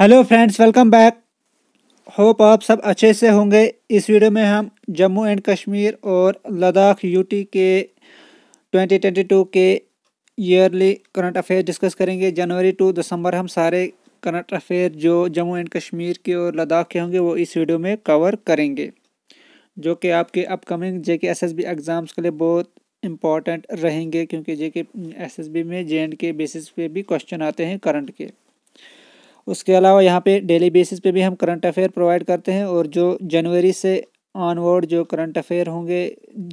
Hello friends welcome back hope आप सब अच्छे से होंगे इस वीडियो में हम जम्मू एंड कश्मीर और लद्दाख यूटी के 2022 के ईयरली करंट अफेयर डिस्कस करेंगे जनवरी टू दिसंबर हम सारे करंट अफेयर जो जम्मू एंड कश्मीर के और लद्दाख के होंगे वो इस वीडियो में कवर करेंगे जो कि आपके अपकमिंग जे के एस एग्ज़ाम्स के लिए बहुत इम्पॉर्टेंट रहेंगे क्योंकि जे के एस में जे एंड के बेसिस पे भी क्वेश्चन आते हैं करंट के उसके अलावा यहाँ पे डेली बेसिस पे भी हम करंट अफेयर प्रोवाइड करते हैं और जो जनवरी से ऑनवर्ड जो करंट अफेयर होंगे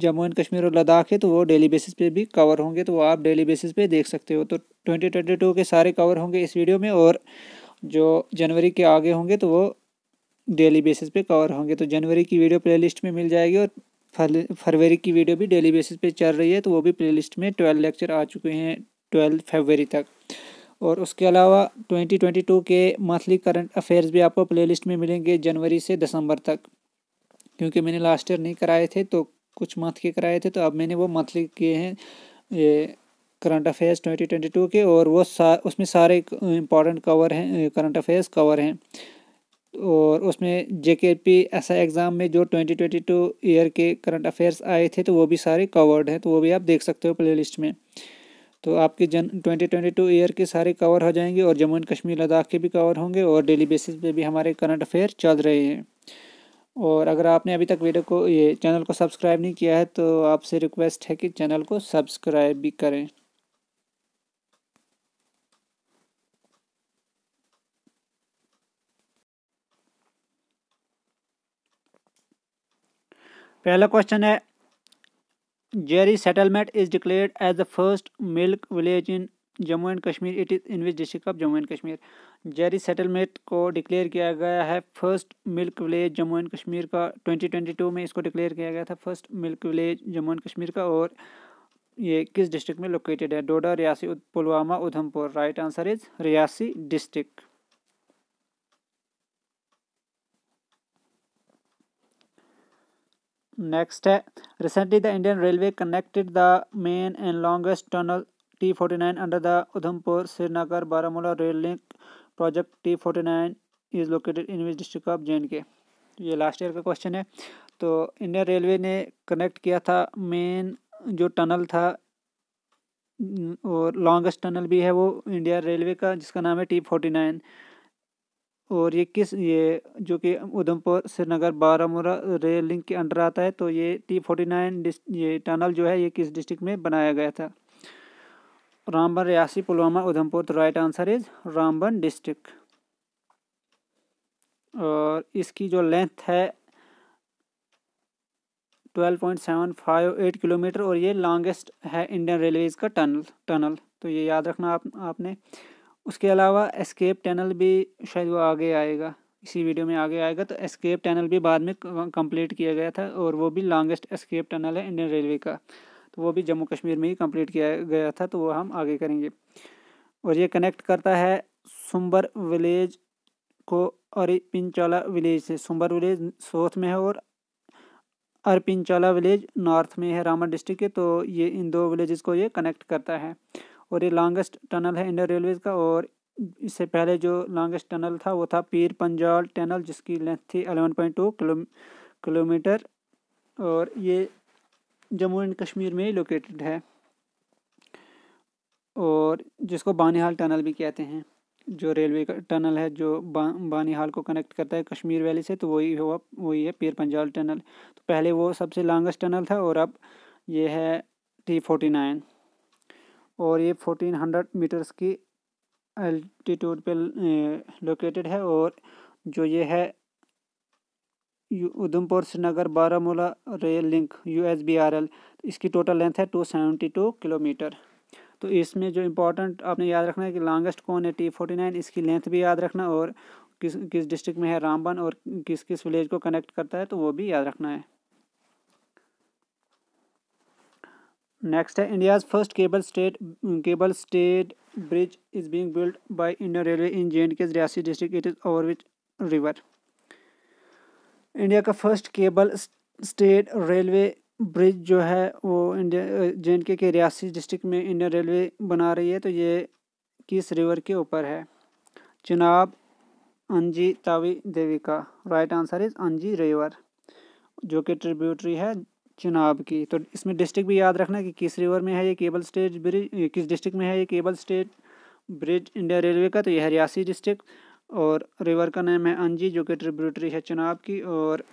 जम्मू एंड कश्मीर और लद्दाख के तो वो डेली बेसिस पे भी कवर होंगे तो वो आप डेली बेसिस पे देख सकते हो तो ट्वेंटी ट्वेंटी टू के सारे कवर होंगे इस वीडियो में और जो जनवरी के आगे होंगे तो वो डेली बेसिस पे कवर होंगे तो जनवरी की वीडियो प्ले में मिल जाएगी और फरवरी की वीडियो भी डेली बेसिस पर चल रही है तो वो भी प्ले में ट्वेल्व लेक्चर आ चुके हैं ट्वेल्व फरवरी तक और उसके अलावा 2022 के मंथली करंट अफेयर्स भी आपको प्लेलिस्ट में मिलेंगे जनवरी से दिसंबर तक क्योंकि मैंने लास्ट ईयर नहीं कराए थे तो कुछ मंथ के कराए थे तो अब मैंने वो मंथली किए हैं ये करंट अफेयर्स 2022 के और वो सा उसमें सारे इंपॉर्टेंट कवर हैं करंट अफेयर्स कवर हैं और उसमें जे के पी ऐसा एग्ज़ाम में जो 2022 ईयर के करंट अफेयर्स आए थे तो वो भी सारे कवर्ड हैं तो वो भी आप देख सकते हो प्लेलिस्ट में तो आपके जन 2022 ईयर के सारे कवर हो जाएंगे और जम्मू एंड कश्मीर लद्दाख के भी कवर होंगे और डेली बेसिस पे भी हमारे करंट अफेयर चल रहे हैं और अगर आपने अभी तक वीडियो को ये चैनल को सब्सक्राइब नहीं किया है तो आपसे रिक्वेस्ट है कि चैनल को सब्सक्राइब भी करें पहला क्वेश्चन है Jeri settlement is declared as the first milk village in Jammu and Kashmir it is in which district of Jammu and Kashmir Jeri settlement को डिक्लेयर किया गया है first milk village Jammu and Kashmir का 2022 में इसको डिक्लेयर किया गया था first milk village Jammu and Kashmir का और ये किस डिस्ट्रिक्ट में लोकेटेड है Doda Reasi Pulwama Udhampur right answer is Reasi district next है recently the Indian railway connected the main and longest tunnel T forty nine under the Udhampur Srinagar Baramulla rail link project T forty nine is located in which district of J and K ये last year का question है तो Indian railway ने connect किया था main जो tunnel था और लॉन्गेस्ट टनल भी है वो इंडिया रेलवे का जिसका नाम है टी फोर्टी नाइन और ये किस ये जो कि उधमपुर श्रीनगर बारामूला रेल लिंक के अंडर आता है तो ये टी फोर्टी नाइन ये टनल जो है ये किस डिस्ट्रिक्ट में बनाया गया था रामबन रियासी पुलवामा उधमपुर तो right answer is Ramban district और इसकी जो लेंथ है twelve point seven five eight kilometre और ये लॉन्गेस्ट है इंडियन रेलवेज़ का टनल टनल तो ये याद रखना आप आपने उसके अलावा एस्केप टनल भी शायद वो आगे आएगा इसी वीडियो में आगे आएगा तो एस्केप टनल भी बाद में कंप्लीट किया गया था और वो भी लॉन्गेस्ट एस्केप टनल है इंडियन रेलवे का तो वो भी जम्मू कश्मीर में ही कंप्लीट किया गया था तो वो हम आगे करेंगे और ये कनेक्ट करता है सुम्बर विलेज को और पिंचाला विलेज से सुंबर विलेज साउथ में है और अरपिंचाला विलेज नॉर्थ में है रामा डिस्ट्रिक्ट के तो ये इन दो विलेजेस को ये कनेक्ट करता है और ये लॉन्गेस्ट टनल है इंडियन रेलवेज का और इससे पहले जो लॉन्गेस्ट टनल था वो था पीर पंजाल टनल जिसकी लेंथ थी अलेवन पॉइंट टू किलोमीटर और ये जम्मू एंड कश्मीर में ही लोकेटेड है और जिसको बानिहाल टनल भी कहते हैं जो रेलवे का टनल है जो बा, बानिहाल को कनेक्ट करता है कश्मीर वैली से तो वही हुआ वही है पीर पंजाल टनल तो पहले वो सबसे लॉन्गेस्ट टनल था और अब ये है टी फोर्टी नाइन और ये फोटीन हंड्रेड मीटर्स की अल्टीट्यूड पे लोकेटेड है और जो ये है Udhampur Srinagar Baramulla rail link U S B R L इसकी टोटल लेंथ है टू सेवेंटी टू किलोमीटर तो इसमें जो इम्पोर्टेंट आपने याद रखना है कि लॉन्गेस्ट कौन है टी फोर्टी नाइन इसकी लेंथ भी याद रखना और किस किस डिस्ट्रिक्ट में है रामबन और किस किस विलेज को कनेक्ट करता है तो वो भी याद रखना है नेक्स्ट है India's first cable stayed cable stayed bridge is being build by Indian railway in J and K Reasi district it is over which river India का first cable stayed railway bridge जो है वो India J and K Reasi district में Indian railway बना रही है तो ये किस रिवर के ऊपर है चिनाब अंजी तावी देवी का right answer is Anji river जो कि ट्रिब्यूटरी है चिनाब की तो इसमें डिस्ट्रिक्ट भी याद रखना कि किस रिवर में है ये केबल स्टेज ब्रिज किस डिस्ट्रिक्ट में है ये cable stayed bridge India railway का तो यह रियासी डिस्ट्रिक्ट और रिवर का नाम है अंजी जो कि ट्रिब्यूटरी है चिनाब की और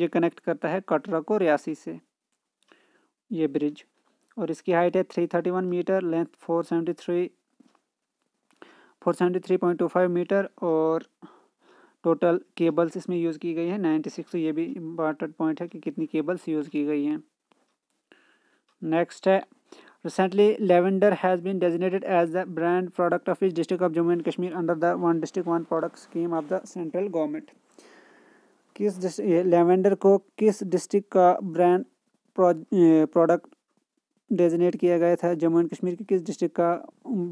ये कनेक्ट करता है कटरा को रियासी से ये ब्रिज और इसकी हाइट है three thirty one metre length four seventy three four seventy three point two five metre और टोटल केबल्स इसमें यूज़ की गई है नाइन्टी सिक्स तो ये भी इम्पॉर्टेंट पॉइंट है कि कितनी केबल्स यूज़ की गई हैं नेक्स्ट है recently lavender has been designated as the brand product of is district of Jammu and Kashmir under the one district one product scheme of the central government किस डिस्ट्रिक लेवेंडर को किस डिस्ट्रिक्ट का brand product designate किया गया था Jammu and Kashmir के किस district का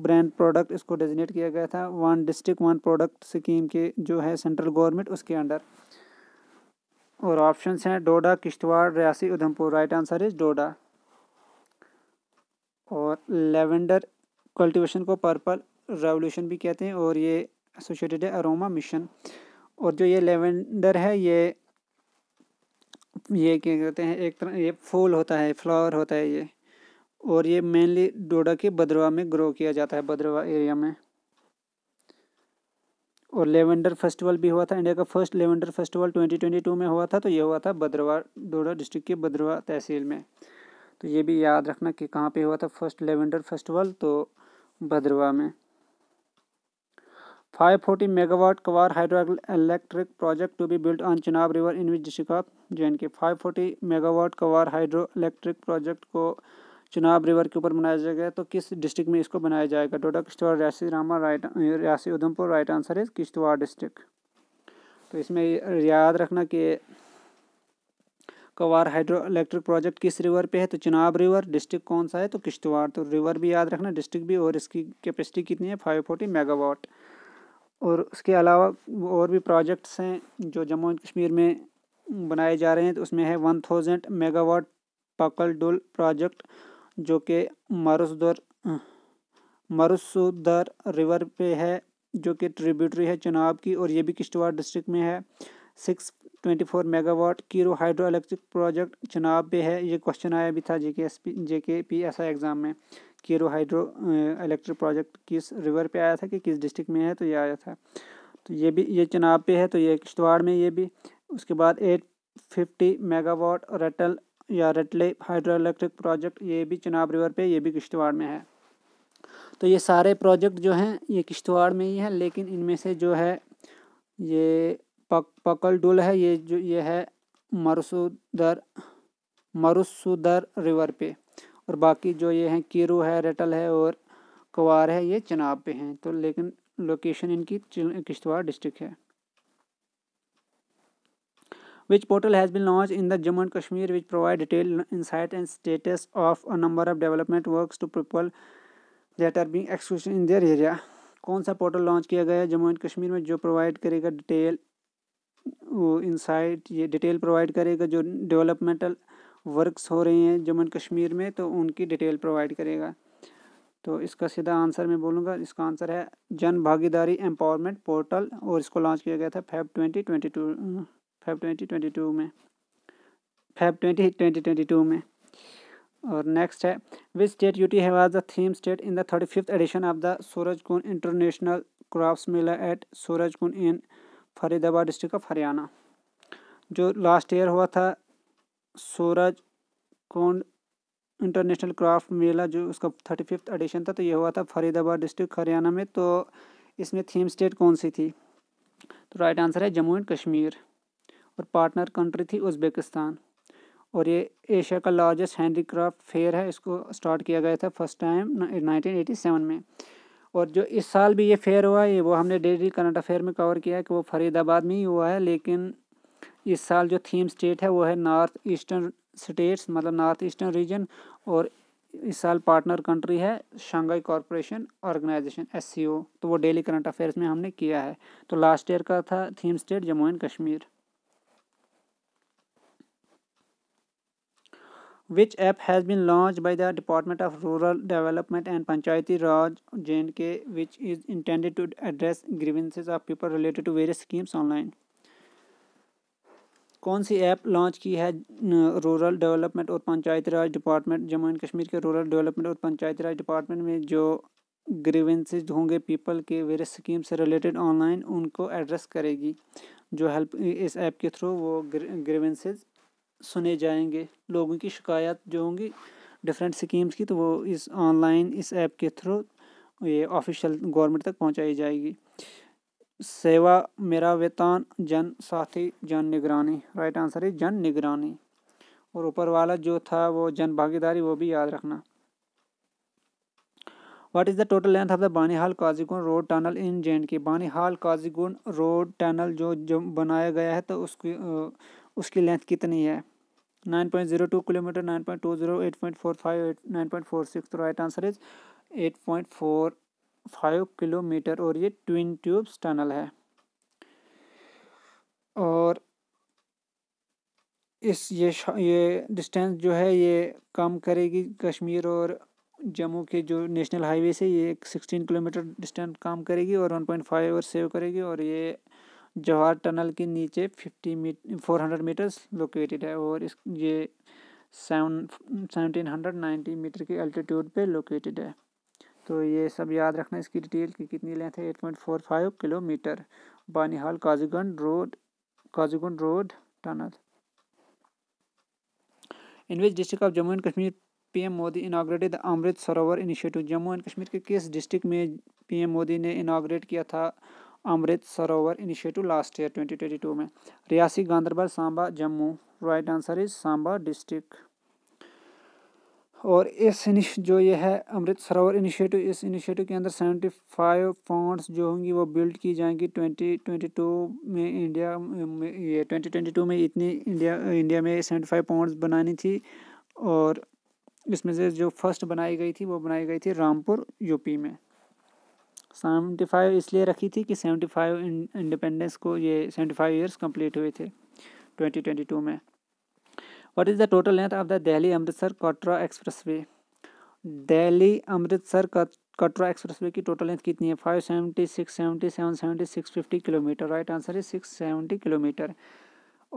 ब्रांड प्रोडक्ट इसको डेजिनेट किया गया था one district one product scheme के जो है सेंट्रल गवर्नमेंट उसके अंडर और ऑप्शंस हैं Doda Kishtwar Reasi Udhampur right answer is Doda और लेवेंडर कल्टीवेशन को पर्पल रेवोल्यूशन भी कहते हैं और ये एसोसिएटेड है अरोमा मिशन और जो ये लेवेंडर है ये ये क्या कहते हैं एक तरह ये फूल होता है फ्लावर होता है ये और ये मेनली डोडा के भद्रवा में ग्रो किया जाता है भद्रवा एरिया में और लेवेंडर फेस्टिवल भी हुआ था इंडिया का फर्स्ट लेवेंडर फेस्टिवल 2022 में हुआ था तो ये हुआ था भद्रवा डोडा डिस्ट्रिक्ट के भद्रवा तहसील में तो ये भी याद रखना कि कहाँ पे हुआ था फर्स्ट लेवेंडर फेस्टिवल तो भद्रवा में 540 megawatt Kwar hydro electric project to be built on Chenab river in which district of J and K five megawatt Kwar hydro electric project को चुनाव रिवर के ऊपर बनाया जाएगा तो किस डिस्ट्रिक्ट में इसको बनाया जाएगा डोडा किश्तवाड़ रियासी रामा right Reasi Udhampur right answer is Kishtwar district तो इसमें याद रखना कि कवार हाइड्रो इलेक्ट्रिक प्रोजेक्ट किस रिवर पे है तो चिनाब रिवर डिस्ट्रिक्ट कौन सा है तो किश्तवाड़ तो रिवर भी याद रखना डिस्ट्रिक्ट भी और इसकी कैपेसिटी कितनी है फाइव फोर्टी मेगावाट और उसके अलावा और भी प्रोजेक्ट्स हैं जो जम्मू एंड कश्मीर में बनाए जा रहे हैं तो उसमें है वन थाउजेंड मेगावाट पकल डुल प्रोजेक्ट जो कि मरुसदर मरुसुदर रिवर पे है जो कि ट्रिब्यूटरी है चनाब की और ये भी किश्तवाड़ डिस्ट्रिक्ट में है six twenty four megawatt Kiru hydro electric project Chenab पे है ये क्वेश्चन आया भी था जे के S P J K P S I exam में कीरो हाइड्रो इलेक्ट्रिक प्रोजेक्ट किस रिवर पे आया था कि किस डिस्ट्रिक्ट में है तो ये आया था तो ये भी ये चनाब पे है तो ये किश्तवाड़ में ये भी उसके बाद एट फिफ्टी मेगावाट रेटल या रटले हाइड्रो इलेक्ट्रिक प्रोजेक्ट ये भी चिनाब रिवर पे ये भी किश्तवाड़ में है तो ये सारे प्रोजेक्ट जो हैं ये किश्तवाड़ में ही हैं लेकिन इनमें से जो है ये पक पकल डुल है ये जो ये है मरुसुदर मरुसुदर रिवर पे और बाकी जो ये हैं कीरू है रेटल है और कवार है ये चनाब पे हैं तो लेकिन लोकेशन इनकी किश्तवाड़ डिस्ट्रिक्ट है which portal has been launched in the Jammu and Kashmir which provide detailed insight and status of a number of development works to people that are being executed in their area कौन सा portal launch किया गया है Jammu and Kashmir में जो provide करेगा detail वो insight ये डिटेल प्रोवाइड करेगा जो डेवलपमेंटल वर्क्स हो रहे हैं जम्मू एंड कश्मीर में तो उनकी डिटेल प्रोवाइड करेगा तो इसका सीधा आंसर मैं बोलूँगा इसका आंसर है जन भागीदारी एम्पावरमेंट पोर्टल और इसको लॉन्च किया गया था Feb twenty twenty two five twenty twenty two में five twenty twenty twenty two में और नेक्स्ट है विच स्टेट यूटी है was the theme state in the thirty fifth edition of the Suraj Kund international crafts mela at Suraj Kund in Faridabad district of Haryana जो last year हुआ था सूरज Kund international craft मेला जो उसका थर्टी फिफ्थ एडिशन था तो ये हुआ था फरीदाबाद डिस्ट्रिक्ट हरियाणा में तो इसमें थीम स्टेट कौन सी थी तो राइट आंसर है जम्मू एंड कश्मीर और पार्टनर कंट्री थी उज़्बेकिस्तान और ये एशिया का लार्जेस्ट हैंडीक्राफ्ट फेयर है इसको स्टार्ट किया गया था फर्स्ट टाइम 1987 में और जो इस साल भी ये फेयर हुआ है वो हमने डेली करंट अफेयर में कवर किया है कि वो फरीदाबाद में ही हुआ है लेकिन इस साल जो थीम स्टेट है वो है नॉर्थ ईस्टर्न स्टेट्स मतलब नॉर्थ ईस्टर्न रीजन और इस साल पार्टनर कंट्री है शंघाई कॉरपोरेशन ऑर्गेनाइजेशन एस तो वो डेली करंट अफेयर्स में हमने किया है तो लास्ट ईयर का था theme state Jammu and Kashmir Which app has been launched by the Department of Rural Development and Panchayati Raj JNK which is intended to address grievances of people related to various schemes online? कौन सी app launch की है rural development और Panchayati Raj department Jammu and Kashmir के rural development और Panchayati Raj department में जो grievances होंगे people के वेरियस स्कीम से रिलेटेड ऑनलाइन उनको एड्रेस करेगी जो हेल्प इस ऐप के थ्रू वो ग्रीवेंसेज सुने जाएंगे लोगों की शिकायत जो होंगी डिफरेंट स्कीम्स की तो वो इस ऑनलाइन इस ऐप के थ्रू ये ऑफिशियल गवर्नमेंट तक पहुंचाई जाएगी सेवा मेरा वेतन जन साथी जन निगरानी राइट आंसर है जन निगरानी और ऊपर वाला जो था वो जन भागीदारी वो भी याद रखना what is the total length of the Banihal Qazigund road tunnel in J and K Banihal Qazigund road tunnel जो जो बनाया गया है तो उसकी उसकी लेंथ कितनी है nine point zero two kilometre nine point two zero eight point four five eight nine point four six तो right answer is eight point four five kilometre और ये ट्विन ट्यूब्स टनल है और इस ये ये डिस्टेंस जो है ये कम करेगी कश्मीर और जम्मू के जो नेशनल हाईवे से ये सिक्सटीन किलोमीटर डिस्टेंस काम करेगी और वन पॉइंट फाइव और सेव करेगी और ये जवाहर टनल के नीचे fifty metre four hundred metres located है और इस ये सेवनटीन हंड्रेड नाइन्टी मीटर की अल्टीट्यूड पे लोकेटेड है तो ये सब याद रखना इसकी डिटेल की कितनी लेंथ है eight point four five kilometre Banihal Qazigund road Qazigund road tunnel in which district of Jammu and Kashmir PM Modi inaugurated the Amrit Sarovar initiative Jammu and Kashmir के किस डिस्ट्रिक्ट में पीएम मोदी ने इनाग्रेट किया था अमृत सरोवर इनिशिएटिव लास्ट ईयर 2022 में Reasi Ganderbal Samba Jammu right answer is Samba district और इस जो ये है अमृत सरोवर इनिशिएटिव इस इनिशिएटिव के अंदर सेवेंटी फाइव पॉइंट्स जो होंगी वो बिल्ड की जाएंगी ट्वेंटी ट्वेंटी टू में इंडिया में ये ट्वेंटी ट्वेंटी टू में इतनी इंडिया इंडिया में सेवेंटी फाइव पॉइंट्स बनानी थी और इसमें से जो फर्स्ट बनाई गई थी वो बनाई गई थी रामपुर यूपी में सेवेंटी फाइव इसलिए रखी थी कि सेवेंटी फाइव इंडिपेंडेंस को ये सेवेंटी फाइव ईयर्स कम्प्लीट हुए थे ट्वेंटी ट्वेंटी टू में what is the total length of the Delhi Amritsar Katra expressway Delhi Amritsar Katra expressway की टोटल लेंथ कितनी है five seventy six seventy seven seventy six fifty kilometre right answer है six seventy kilometre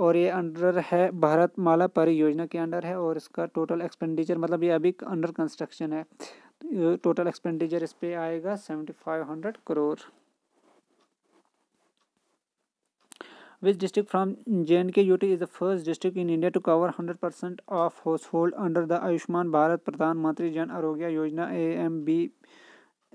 और ये under है भारत माला परियोजना के अंडर है और इसका टोटल एक्सपेंडिचर मतलब ये अभी अंडर कंस्ट्रक्शन है टोटल एक्सपेंडिचर इस पर आएगा seventy five hundred crore which district from J and K U T is the first district in India to cover hundred percent of household under the Ayushman Bharat Pradhanmantri Jan Arogya Yojana A M B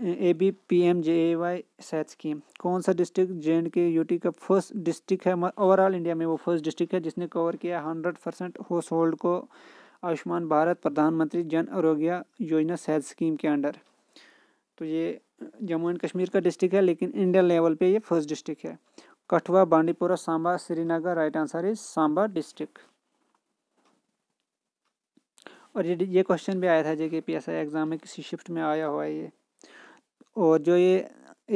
A B P M J A Y Sehat scheme कौन सा district J and K U T का first district है overall India में वो first district है जिसने cover किया hundred percent house hold को आयुष्मान भारत प्रधानमंत्री जन आरोग्य योजना सेहत स्कीम के अंडर तो ये जम्मू एंड कश्मीर का डिस्ट्रिक्ट है लेकिन इंडियन लेवल पे ये फर्स्ट डिस्ट्रिक्ट है Kathua Bandipora Samba Srinagar right answer is Samba district और ये ये क्वेश्चन भी आया था J K P S I exam में किसी शिफ्ट में आया हुआ है ये और जो ये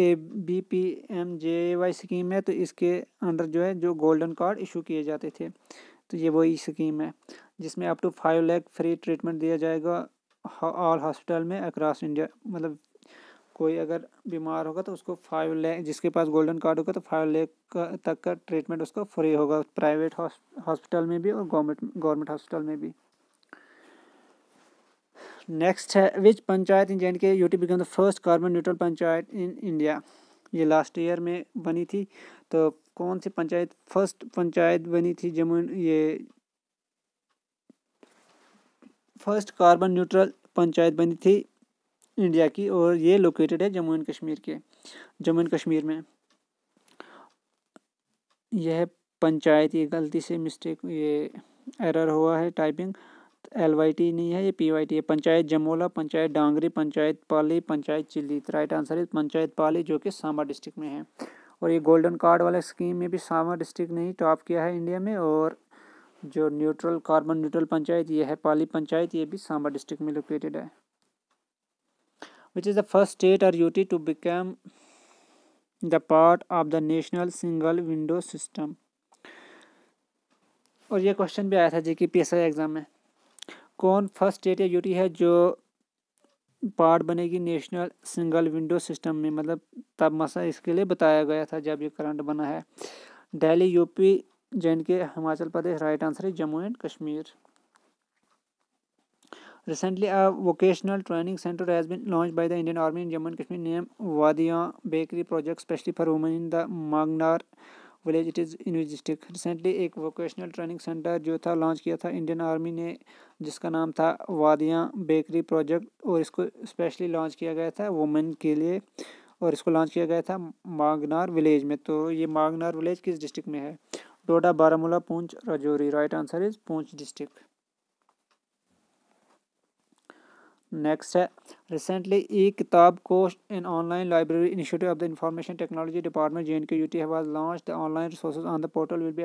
A B P M J Y scheme है तो इसके अंडर जो है जो गोल्डन कार्ड इशू किए जाते थे तो ये वही स्कीम है जिसमें up to five lakh free treatment दिया जाएगा ऑल हॉस्पिटल में अक्रॉस इंडिया मतलब कोई अगर बीमार होगा तो उसको फाइव लैख जिसके पास गोल्डन कार्ड होगा तो फाइव लैख तक का ट्रीटमेंट उसको फ्री होगा प्राइवेट हॉस्पिटल में भी और गवर्नमेंट गवर्नमेंट हॉस्पिटल में भी नेक्स्ट है which panchayat in J and K UT become the first carbon neutral panchayat in India ये लास्ट ईयर में बनी थी तो कौन सी पंचायत फर्स्ट पंचायत बनी थी जम्मू ये फर्स्ट कार्बन न्यूट्रल पंचायत बनी थी इंडिया की और ये लोकेटेड है जम्मू एंड कश्मीर के जम्मू एंड कश्मीर में यह पंचायत ये गलती से मिस्टेक ये एरर हुआ है टाइपिंग एल वाई टी नहीं है ये पी वाई टी है पंचायत जमोला पंचायत डांगरी पंचायत पाली पंचायत चिल्ली तो राइट आंसर है पंचायत पाली जो कि सांबा डिस्ट्रिक्ट में है और ये गोल्डन कार्ड वाला स्कीम में भी सांबा डिस्ट्रिक्ट ने ही टॉप किया है इंडिया में और जो न्यूट्रल कार्बन न्यूट्रल पंचायत ये है पाली पंचायत ये भी सांबा डिस्ट्रिक्ट में लोकेटेड है which is the first state और UT to become the part of the national single window system और ये क्वेश्चन भी आया था जी की पी एग्ज़ाम में कौन फर्स्ट स्टेट या यूटी है जो पार्ट बनेगी नेशनल सिंगल विंडो सिस्टम में मतलब तब मसा इसके लिए बताया गया था जब ये करंट बना है दिल्ली यूपी जे एंड के हिमाचल प्रदेश राइट आंसर है Jammu and Kashmir recently a vocational training centre has been launch by the Indian army in Jammu and Kashmir name Wadiya bakery project specially for women in the Magnar village it is in district recently एक vocational training centre जो था launch किया था Indian army ने जिसका नाम था वादिया bakery project और इसको स्पेशली लॉन्च किया गया था वुमेन के लिए और इसको लॉन्च किया गया था मांगनार विलेज में तो ये मांगनार विलेज किस डिस्ट्रिक्ट में है Doda Baramulla Poonch Rajouri right answer is Poonch district next है रिसेंटली ई किताब को in online library initiative of the information technology department J and K U T have launch the online resources on the portal will be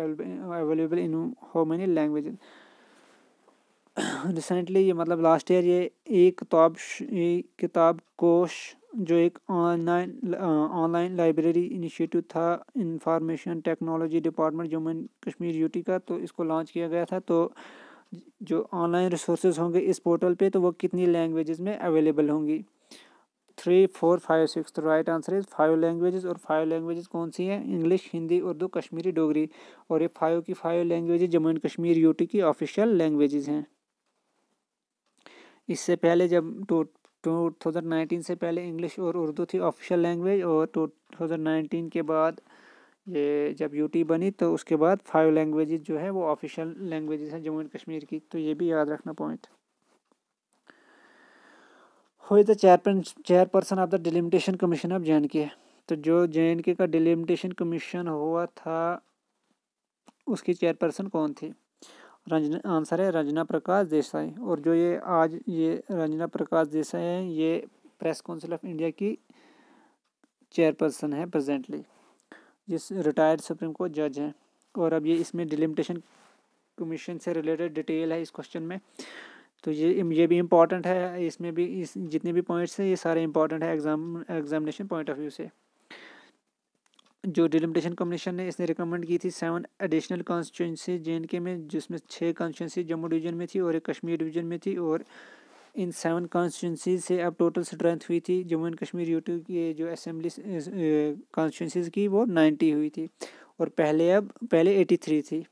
available in how many languages recently ये मतलब last year ये एक किताब किताब कोश जो एक online online library initiative था information technology department Jammu and Kashmir UT का तो इसको लॉन्च किया गया था तो जो ऑनलाइन रिसोर्सेज होंगे इस पोर्टल पे तो वो कितनी लैंग्वेजेस में अवेलेबल होंगी थ्री फोर फाइव सिक्स तो right answer is five languages और फाइव लैंग्वेजेस कौन सी हैं इंग्लिश हिंदी उर्दू कश्मीरी डोगरी और ये फाइव की five languages Jammu and Kashmir UT की ऑफिशियल लैंग्वेजेस हैं इससे पहले जब टू टू थाउजेंड नाइनटीन से पहले इंग्लिश और उर्दू थी ऑफिशियल लैंग्वेज और टू थाउजेंड नाइनटीन के बाद ये जब यूटी बनी तो उसके बाद फाइव लैंग्वेज जो है वो ऑफिशियल लैंग्वेज हैं जम्मू एंड कश्मीर की तो ये भी याद रखना point who is the chairperson chairperson of the delimitation commission of J and K तो जो जे एंड के का डिलिमिटेशन कमीशन हुआ था उसकी चेयरपर्सन कौन थी रंजना आंसर है रंजना प्रकाश देसाई और जो ये आज ये रंजना प्रकाश देसाई हैं ये प्रेस काउंसिल ऑफ इंडिया की चेयरपर्सन है प्रेजेंटली जिस रिटायर्ड सुप्रीम कोर्ट जज हैं और अब ये इसमें डिलिमिटेशन कमीशन से रिलेटेड डिटेल है इस क्वेश्चन में तो ये ये भी इम्पॉर्टेंट है इसमें भी इस जितने भी पॉइंट्स हैं ये सारे इंपॉर्टेंट है exam examination point of view से जो डिलिमिटेशन कमीशन ने इसने रिकमेंड की थी seven additional constituency J and K में जिसमें छः कॉन्स्टिट्यूंसी जम्मू डिवीजन में थी और एक कश्मीर डिवीजन में थी और इन सेवन कॉन्स्टिट्यूंसी से अब टोटल स्ट्रेंथ हुई थी जम्मू एंड कश्मीर यूटी की जो असम्बली कॉन्स्टिट्यूंसीज की वो नाइन्टी हुई थी और पहले अब पहले एटी थ्री थी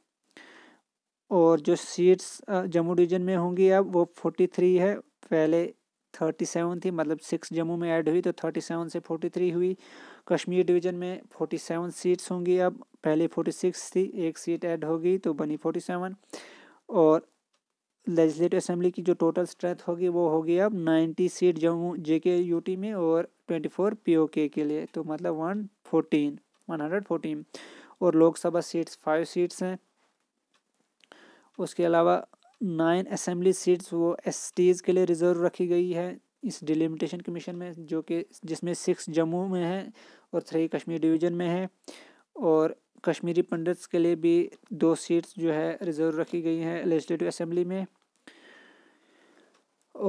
और जो सीट्स जम्मू डिवीजन में होंगी अब वो फोर्टी थ्री है पहले थर्टी सेवन थी मतलब सिक्स जम्मू में ऐड हुई तो थर्टी सेवन से फोर्टी थ्री हुई कश्मीर डिवीज़न में फोर्टी सेवन सीट्स होंगी अब पहले फोर्टी सिक्स थी एक सीट ऐड होगी तो बनी फोर्टी सेवन और लेजिस्टिव असेंबली की जो टोटल स्ट्रेंथ होगी वो होगी अब नाइन्टी सीट जम्मू जे के यू टी में और ट्वेंटी फोर पी ओ के के लिए तो मतलब one fourteen one hundred fourteen और लोकसभा सीट्स फाइव सीट्स हैं उसके अलावा नाइन असम्बली सीट्स वो एस के लिए रिज़र्व रखी गई है इस डिलिमिटेशन कमीशन में जो कि जिसमें सिक्स जम्मू में है और थ्री कश्मीर डिवीज़न में है और कश्मीरी पंडित्स के लिए भी दो सीट्स जो है रिज़र्व रखी गई हैं लेजिस्टिव असम्बली में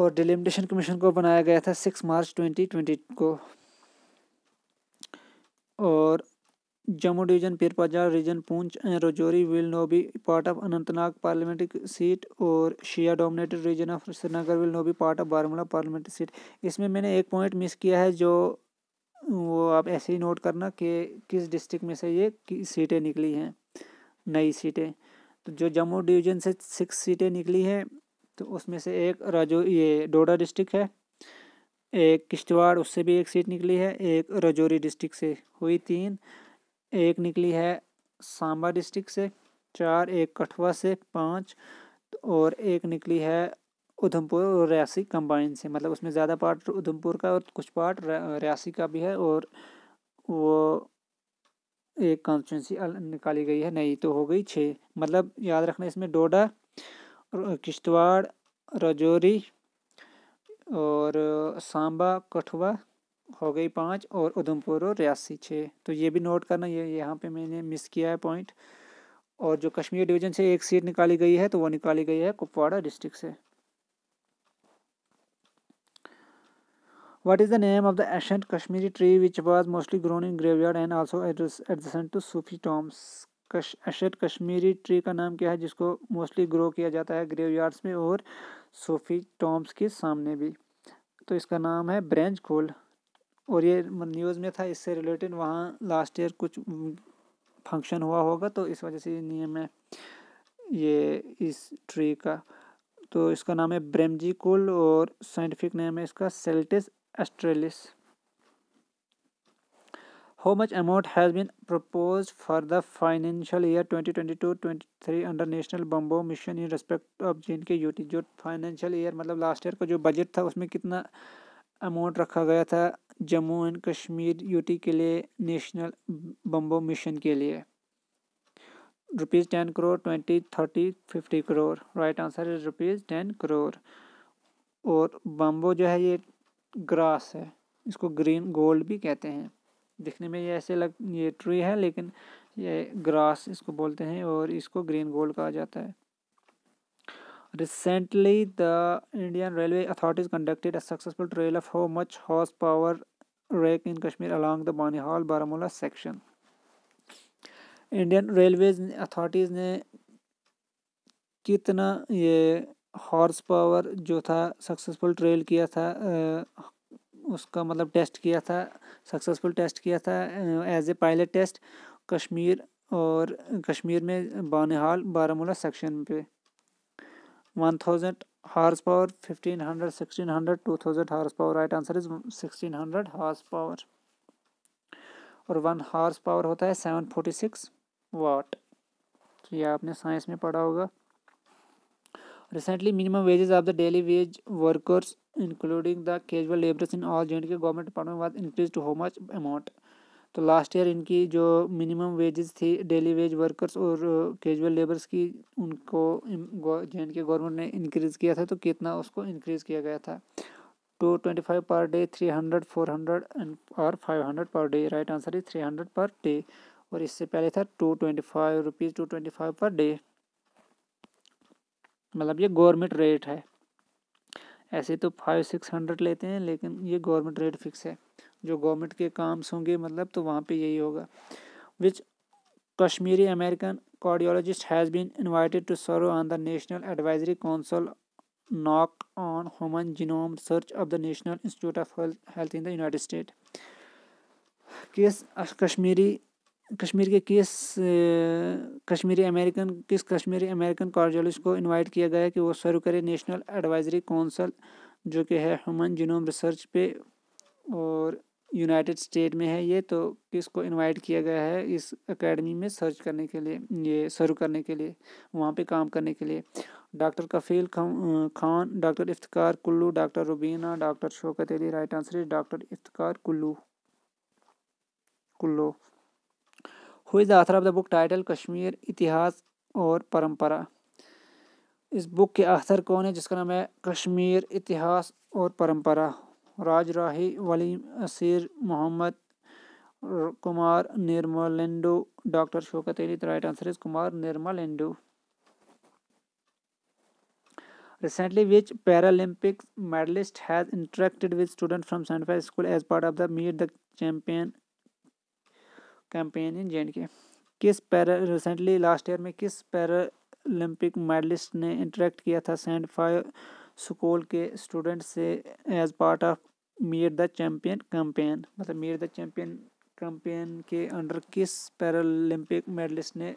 और डिलिमिटेशन कमीशन को बनाया गया था सिक्स मार्च ट्वेंटी ट्वेंटी को और Jammu division Pir Panjal region Poonch and Rajouri will now be part of Anantnag parliamentary seat और Shia dominated region of Srinagar will now be part of Baramulla parliamentary seat इसमें मैंने एक पॉइंट मिस किया है जो वो आप ऐसे ही नोट करना कि किस डिस्ट्रिक्ट में से ये सीटें निकली हैं नई सीटें तो जो जम्मू डिवीजन से सिक्स सीटें निकली हैं तो उसमें से एक राजो ये डोडा डिस्ट्रिक्ट है एक किश्तवाड़ उससे भी एक सीट निकली है एक रजौरी डिस्ट्रिक्ट से हुई तीन एक निकली है सांबा डिस्ट्रिक्ट से चार एक कठुआ से पाँच तो और एक निकली है उधमपुर और रियासी कंबाइन से मतलब उसमें ज़्यादा पार्ट उधमपुर का और कुछ पार्ट रियासी का भी है और वो एक कॉन्स्टिट्यूंसी निकाली गई है नई तो हो गई छः मतलब याद रखना इसमें डोडा किश्तवाड़ राजौरी और सांबा कठुआ हो गई पाँच और उधमपुर और रियासी छः तो ये भी नोट करना ये यहाँ पे मैंने मिस किया है पॉइंट और जो कश्मीर डिवीजन से एक सीट निकाली गई है तो वो निकाली गई है कुपवाड़ा डिस्ट्रिक्ट से what is the name of the ancient Kashmiri tree which was mostly grown in graveyard and also adjacent to Sufi tombs कश कश्मीरी ट्री का नाम क्या है जिसको मोस्टली ग्रो किया जाता है ग्रेवयार्ड्स में और सूफी टॉम्स के सामने भी तो इसका नाम है ब्रेंच खोल और ये न्यूज़ में था इससे रिलेटेड वहाँ लास्ट ईयर कुछ फंक्शन हुआ होगा तो इस वजह से ये नियम है ये इस ट्री का तो इसका नाम है ब्रेमजी कुल और साइंटिफिक नेम है इसका Celtis australis much amount has been propose for the financial year twenty twenty two twenty three under national bamboo mission in respect of J and K UT जो फाइनेंशियल ईयर मतलब लास्ट ईयर का जो budget था उसमें कितना amount रखा गया था जम्मू एंड कश्मीर यूटी के लिए नेशनल बम्बो मिशन के लिए rupees ten crore twenty thirty fifty crore right answer is rupees ten crore और बम्बो जो है ये ग्रास है इसको ग्रीन गोल्ड भी कहते हैं दिखने में ये ऐसे लग ये ट्री है लेकिन ये ग्रास इसको बोलते हैं और इसको ग्रीन गोल्ड कहा जाता है recently the Indian railway authorities conducted a successful trial of how much horse power wreck in Kashmir along the Banihal Baramulla section. Indian railways authorities ने कितना ये हॉर्स पावर जो था सक्सेसफुल ट्रेल किया था उसका मतलब टेस्ट किया था सक्सेसफुल टेस्ट किया था as a pilot test Kashmir और कश्मीर में बानहाल बारामूला सेक्शन पे one thousand horse power fifteen hundred sixteen hundred two thousand horse power right answer is sixteen hundred horse power और वन हार्स पावर होता है सेवन फोर्टी सिक्स वाट तो ये आपने साइंस में पढ़ा होगा recently minimum wages of the daily wage workers including the casual labours in all J and K government department was increase to how much amount तो last year इनकी जो minimum wages थी डेली वेज वर्कर्स और casual labours की उनको J and K government ने increase किया था तो कितना उसको इंक्रीज़ किया गया था two twenty five per day three hundred four hundred and और five hundred per day right answer is three hundred per day और इससे पहले था two twenty five rupees two twenty five per day मतलब ये गवर्नमेंट रेट है ऐसे तो फाइव सिक्स हंड्रेड लेते हैं लेकिन ये गवर्नमेंट रेट फिक्स है जो गवर्नमेंट के काम्स होंगे मतलब तो वहाँ पे यही होगा which Kashmiri American cardiologist has been invited to serve on the national advisory council knock on human genome search of the national institute of health in the united state किस कश्मीरी कश्मीर के किस कश्मीरी अमेरिकन किस कश्मीरी अमेरिकन कार्डियोलॉजिस्ट को invite किया गया है कि वो सर्व करे नेशनल एडवाइजरी काउंसिल जो कि है ह्यूमन जीनोम रिसर्च पे और यूनाइटेड स्टेट में है ये तो किसको इनवाइट किया गया है इस एकेडमी में सर्च करने के लिए ये शुरू करने के लिए वहाँ पे काम करने के लिए doctor Kafeel Khan doctor Iftar Kullu doctor Rubina doctor Shaukat Ali right answer is doctor Iftar Kullu Kullu who is the author of the book title Kashmir Itihas aur परम्परा इस बुक के आथर कौन है जिसका नाम है Kashmir Itihas aur Parampara Raj Rahi Waleem Aseer Mohammad Kumar Nirmalendu doctor Shaukat Ali right answer is Kumar Nirmalendu recently which paralympic medallist has interacted with student from सेंटफा school as part of the meet the champion campaign in J and K किस पैरा रिसेंटली लास्ट ईयर में किस paralympic medallist ने interact किया था सेंटफा school के student से as part of meet the champion campaign मतलब मीट द चैम्पियन कैंपेन के अंडर किस पैरालंपिक मेडलिस्ट ने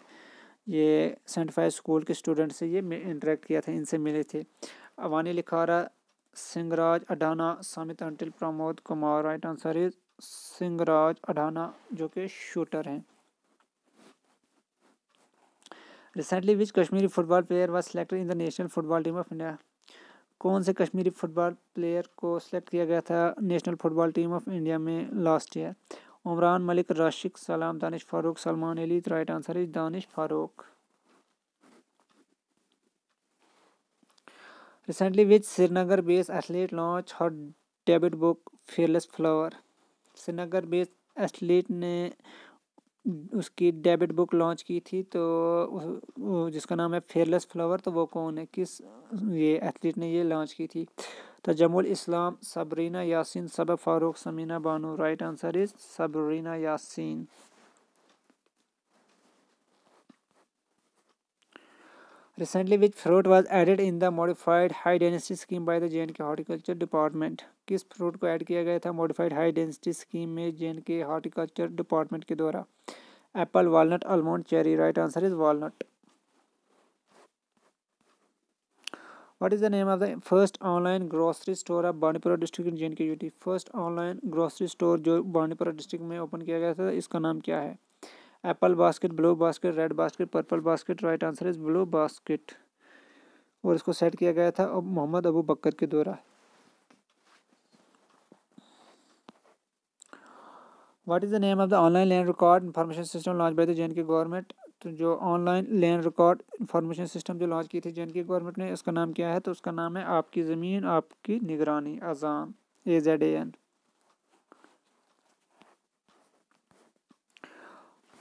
ये सेंट फाइव स्कूल के स्टूडेंट से ये इंटरेक्ट किया था इनसे मिले थे Avani Lekhara Singhraj Adhana Sumit Antil Pramod Kumar right answer is Singhraj Adhana जो कि शूटर हैं recently which Kashmiri football player was selected in the national football team of India कौन से कश्मीरी फुटबॉल प्लेयर को सिलेक्ट किया गया था national football team of India में last year Umran Malik Rashiq Salam Danish Farooq Salman Ali the right answer is Danish Farooq recently which Srinagar based athlete launch her debut book fearless flower Srinagar based athlete ने उसकी debit book launch की थी तो जिसका नाम है फेयरलेस फ्लावर तो वो कौन है किस ये एथलीट ने ये लॉन्च की थी जमुल इस्लाम सबरीना यासिन सब Farooq Sameena Bano right answer is Sabrina Yasin recently which fruit was added in the modified high density scheme by the J K horticulture department किस फ्रूट को ऐड किया गया था मॉडिफाइड हाई डेंसिटी स्कीम में J and K horticulture department के द्वारा apple walnut almond cherry right answer is walnut what is the name of the first online grocery store of Bandipora district in J K UT first online grocery store जो Bandipora district में open किया गया था इसका नाम क्या है apple basket blue basket red basket purple basket right answer is blue basket और इसको सेट किया गया था अब मोहम्मद अबू बकर के द्वारा what is the name of the online land record information system launch by the J K government तो जो online land record information system जो लॉन्च की थी जे के गवर्नमेंट ने उसका नाम क्या है तो उसका नाम है आपकी ज़मीन आपकी निगरानी अजाम ए जेड ए एन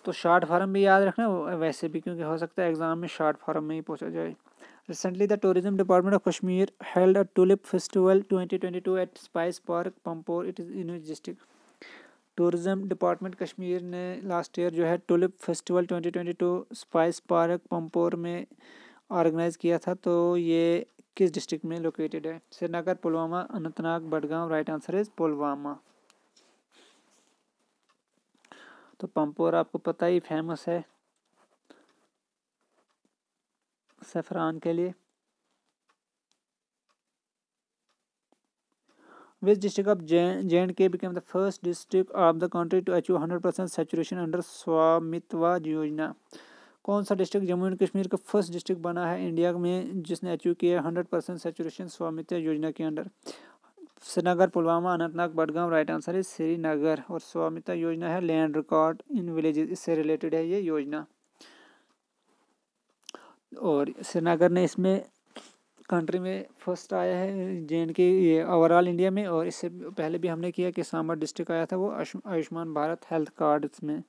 तो शॉर्ट फॉर्म भी याद रखना वैसे भी क्योंकि हो सकता है एग्ज़ाम में शॉर्ट फॉर्म में ही पूछा जाए recently the tourism department of Kashmir held a tulip festival 2022 at spice park Pampore it is in district tourism tourism department Kashmir ने लास्ट ईयर जो है tulip festival 2022 spice park Pampore में ऑर्गेनाइज़ किया था तो ये किस डिस्ट्रिक्ट में लोकेटेड है Srinagar Pulwama Anantnag Budgam right answer is Pulwama तो पंपोर आपको पता ही फेमस है सेफरान के लिए जे and K J&K the first district of the country to achieve hundred percent saturation under Swamitva Yojana कौन सा डिस्ट्रिक्ट जम्मू एंड कश्मीर का फर्स्ट डिस्ट्रिक्ट बना है इंडिया में जिसने अचीव किया hundred percent saturation Swamitva Yojana के under Srinagar Pulwama Anantnag Budgam right answer है श्रीनगर और स्वामित्व योजना है लैंड रिकॉर्ड इन विलेज इससे रिलेटेड है ये योजना और श्रीनगर ने इसमें कंट्री में फर्स्ट आया है जे के ये ओवरऑल इंडिया में और इससे पहले भी हमने किया कि सांबा डिस्ट्रिक्ट आया था वो आयुष्मान भारत हेल्थ कार्ड में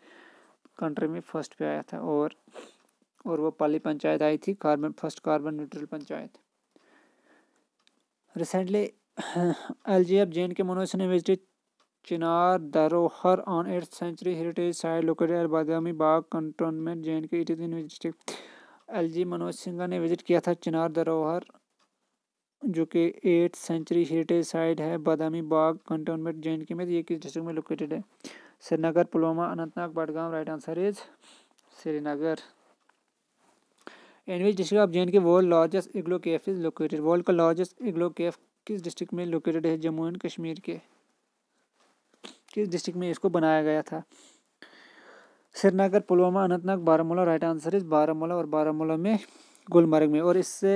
कंट्री में फर्स्ट पे आया था और और वो पाली पंचायत आई थी carbon first carbon neutral panchayat recently L G of J and K Manoj ने visited Chinar Dharohar on eight century heritage site located Badami Bagh cantonment J and K university L G Manoj Sinha ने विजिट किया था चिनार दरोहर जो कि एट सेंचुरी हेरिटेज साइट है बादामी बाग कंटोनमेंट जे के में ये किस डिस्ट्रिक्ट में लोकेटेड है Srinagar Pulwama Anantnag Budgam right answer is Srinagar in which district of J K world largest igloo cafe is located world का लार्जेस्ट इग्लो केफ किस डिस्ट्रिक्ट में लोकेटेड है जम्मू एंड कश्मीर के किस डिस्ट्रिक्ट में इसको बनाया गया था Srinagar Pulwama Anantnag Baramulla right answer is Baramulla और बारामूला में गुलमर्ग में और इससे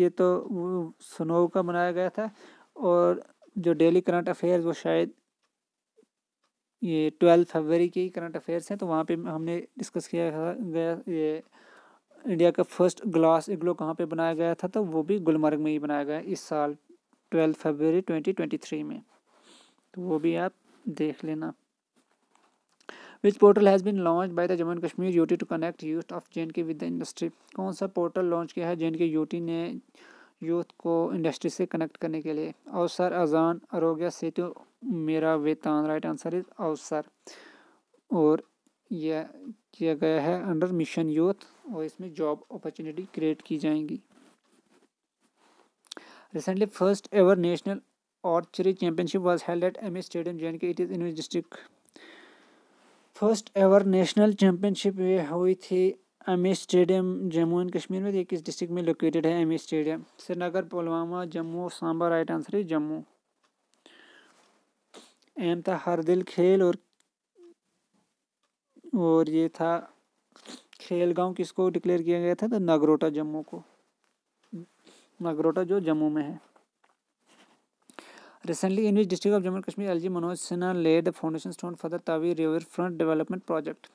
ये तो स्नो का बनाया गया था और जो डेली करंट अफेयर्स वो शायद ये ट्वेल्व फरवरी के करंट अफेयर्स हैं तो वहाँ पे हमने डिस्कस किया गया ये इंडिया का फर्स्ट ग्लास इग्लो कहाँ पे बनाया गया था तो वो भी गुलमर्ग में ही बनाया गया इस साल ट्वेल्व फरवरी ट्वेंटी ट्वेंटी थ्री में तो वो भी आप देख लेना which portal has been launch by the Jammu and Kashmir UT to connect youth of J and K with the industry कौन सा पोर्टल लॉन्च किया है जे एंड के यूटी ने यूथ को इंडस्ट्री से कनेक्ट करने के लिए अवसर अजान आरोग्य सेतु मेरा वेतान राइट आंसर इज अवसर और यह किया गया है अंडर मिशन यूथ और इसमें जॉब अपॉर्चुनिटी क्रिएट की जाएंगी Recently, first ever national archery championship was held at MA Stadium, JNK. It is in which district? First ever national championship ये हुई थी M A stadium Jammu and Kashmir में किस district में लोकेटेड है M A stadium Srinagar Pulwama Jammu Samba right answer है Jammu M था हर दिल खेल और और ये था खेल गांव किसको डिक्लेयर किया गया था तो नगरोटा जम्मू को नगरोटा जो जम्मू में है recently in district of Jammu Kashmir L G Manoj Sinha laid foundation stone for the Tawi river front development project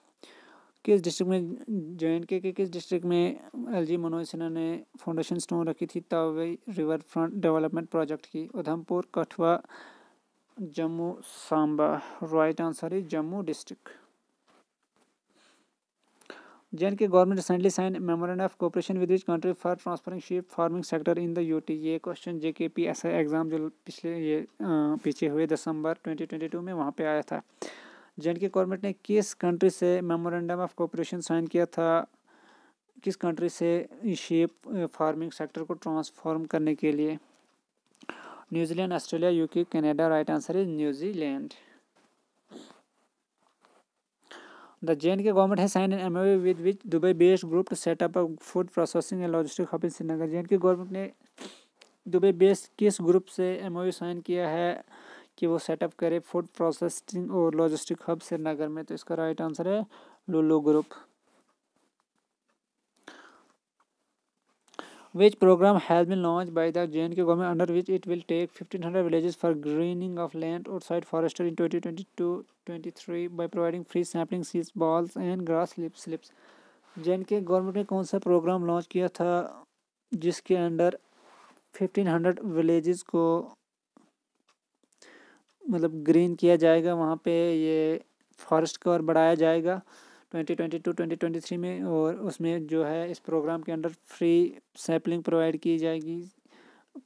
किस डिस्ट्रिक्ट में ज्वाइन किया कि किस डिस्ट्रिक्ट में एल जी मनोज सिन्हा ने फाउंडेशन स्टोन रखी थी तावी रिवर फ्रंट डेवलपमेंट प्रोजेक्ट की Udhampur Kathua Jammu Samba right answer is Jammu district J and K government recently sign memorandum of cooperation with which country for transferring sheep farming sector in the UT ये question J K P S I exam जो पिछले ये पीछे हुए दिसंबर 2022 में वहाँ पे आया था जे एंड के गवर्नमेंट ने किस कंट्री से मेमोरेंडम ऑफ कॉपरेशन साइन किया था किस कंट्री से शिप फार्मिंग सेक्टर को ट्रांसफॉर्म करने के लिए New Zealand Australia UK Canada right answer is New Zealand The JNK government has signed an MOU with which Dubai-based group to set up a food processing and logistic hub in Srinagar JNK government ने Dubai based किस group से MoU sign किया है कि वो setup करे food processing और logistic hub Srinagar में तो इसका राइट आंसर है Lulu group which program has been launched by the JNK government under which it will take 1500 villages for greening of land outside forestry in 2022-23 by providing free sampling seeds balls and grass slips JNK government ने कौन सा programme launch किया था जिसके under 1500 villages को मतलब green किया जाएगा वहाँ पे ये फॉरेस्ट कवर बढ़ाया जाएगा 2022 2023 में और उसमें जो है इस प्रोग्राम के अंडर फ्री सैपलिंग प्रोवाइड की जाएगी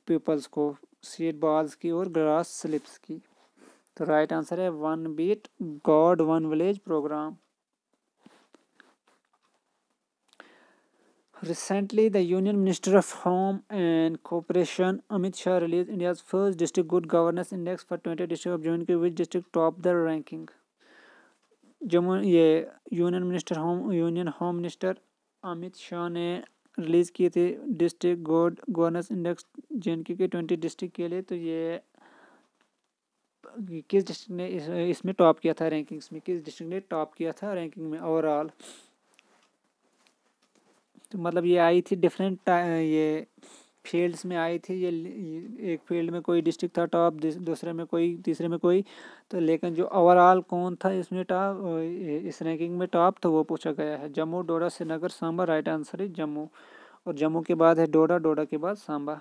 पीपल्स को सीड बॉल्स की और ग्रास स्लिप्स की तो राइट आंसर है one beat guard one village programme Recently, the Union Minister of Home and Cooperation, Amit Shah, released India's first District Good Governance Index for twenty districts of Jammu and Kashmir, which district topped the ranking. Jammu ये union minister home union home minister Amit Shah ने release किए थे district गोड governance index J के twenty district के लिए तो ये किस डिस्ट्रिक्ट ने इस, इसमें टॉप किया था रैंकिंग्स में किस डिस्ट्रिक्ट ने टॉप किया था रैंकिंग में ओवरऑल तो मतलब ये आई थी डिफरेंट ये फील्ड्स में आई थी ये एक फील्ड में कोई डिस्ट्रिक्ट था टॉप दूसरे में कोई तीसरे में कोई तो लेकिन जो ओवरऑल कौन था इसमें टॉप इस रैंकिंग में टॉप था तो वो पूछा गया है जम्मू डोडा श्रीनगर सांबा राइट आंसर है जम्मू और जम्मू के बाद है डोडा डोडा के बाद सांबा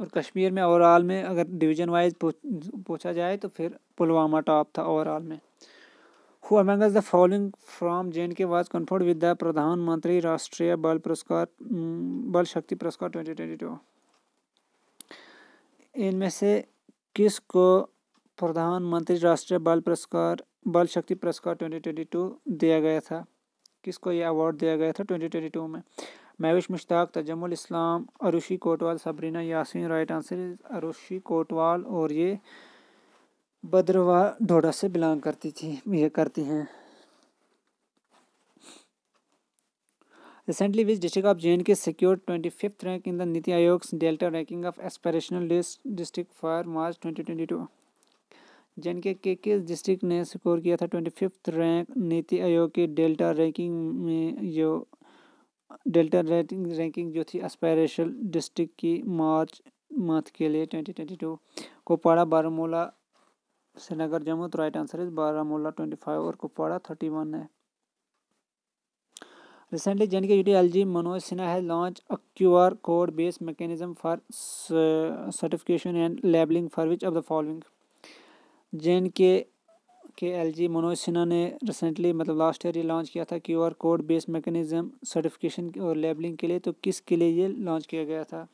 और कश्मीर में ओवरऑल में अगर डिवीजन वाइज पूछा जाए तो फिर पुलवामा टॉप था ओवरऑल में who among the following from JNK was conferred with the Pradhan Mantri Rashtriya Bal Puruskar mm, Bal Shakti Puruskar 2022 इनमें से किस को प्रधानमंत्री राष्ट्रीय बाल पुरस्कार बाल शक्ति पुरस्कार 2022 दिया गया था को यह अवार्ड दिया गया था 2022 में Mehvish Mushtaq Tajamul Islam Arushi Kotwal Sabrina Yasin right answer is Arushi Kotwal और ये बद्रवा ढोडा से बिलोंग करती थी ये करती हैं recently which district of J and K secure twenty fifth rank in the Niti Aayog delta ranking of aspirational district for March twenty twenty two J and K के किस डिस्ट्रिक्ट ने स्कोर किया था ट्वेंटी फिफ्थ रैंक नीति आयोग के delta ranking में जो डेल्टा रैंकिंग रैंकिंग जो थी एस्पेरेशनल डिस्ट्रिक्ट की मार्च मंथ के लिए twenty twenty two Kupwara Baramulla Srinagar Jammu तो right answer is Baramulla twenty five और कुपवाड़ा थर्टी वन है recently Recently, L G Manoj Sinha है launch a Q R code based mechanism for certification and labelling for which of the following जैन के के L G Manoj Sinha ने recently मतलब last year ये launch किया था Q R code based mechanism certification और लेबलिंग के लिए तो किस के लिए ये लॉन्च किया गया था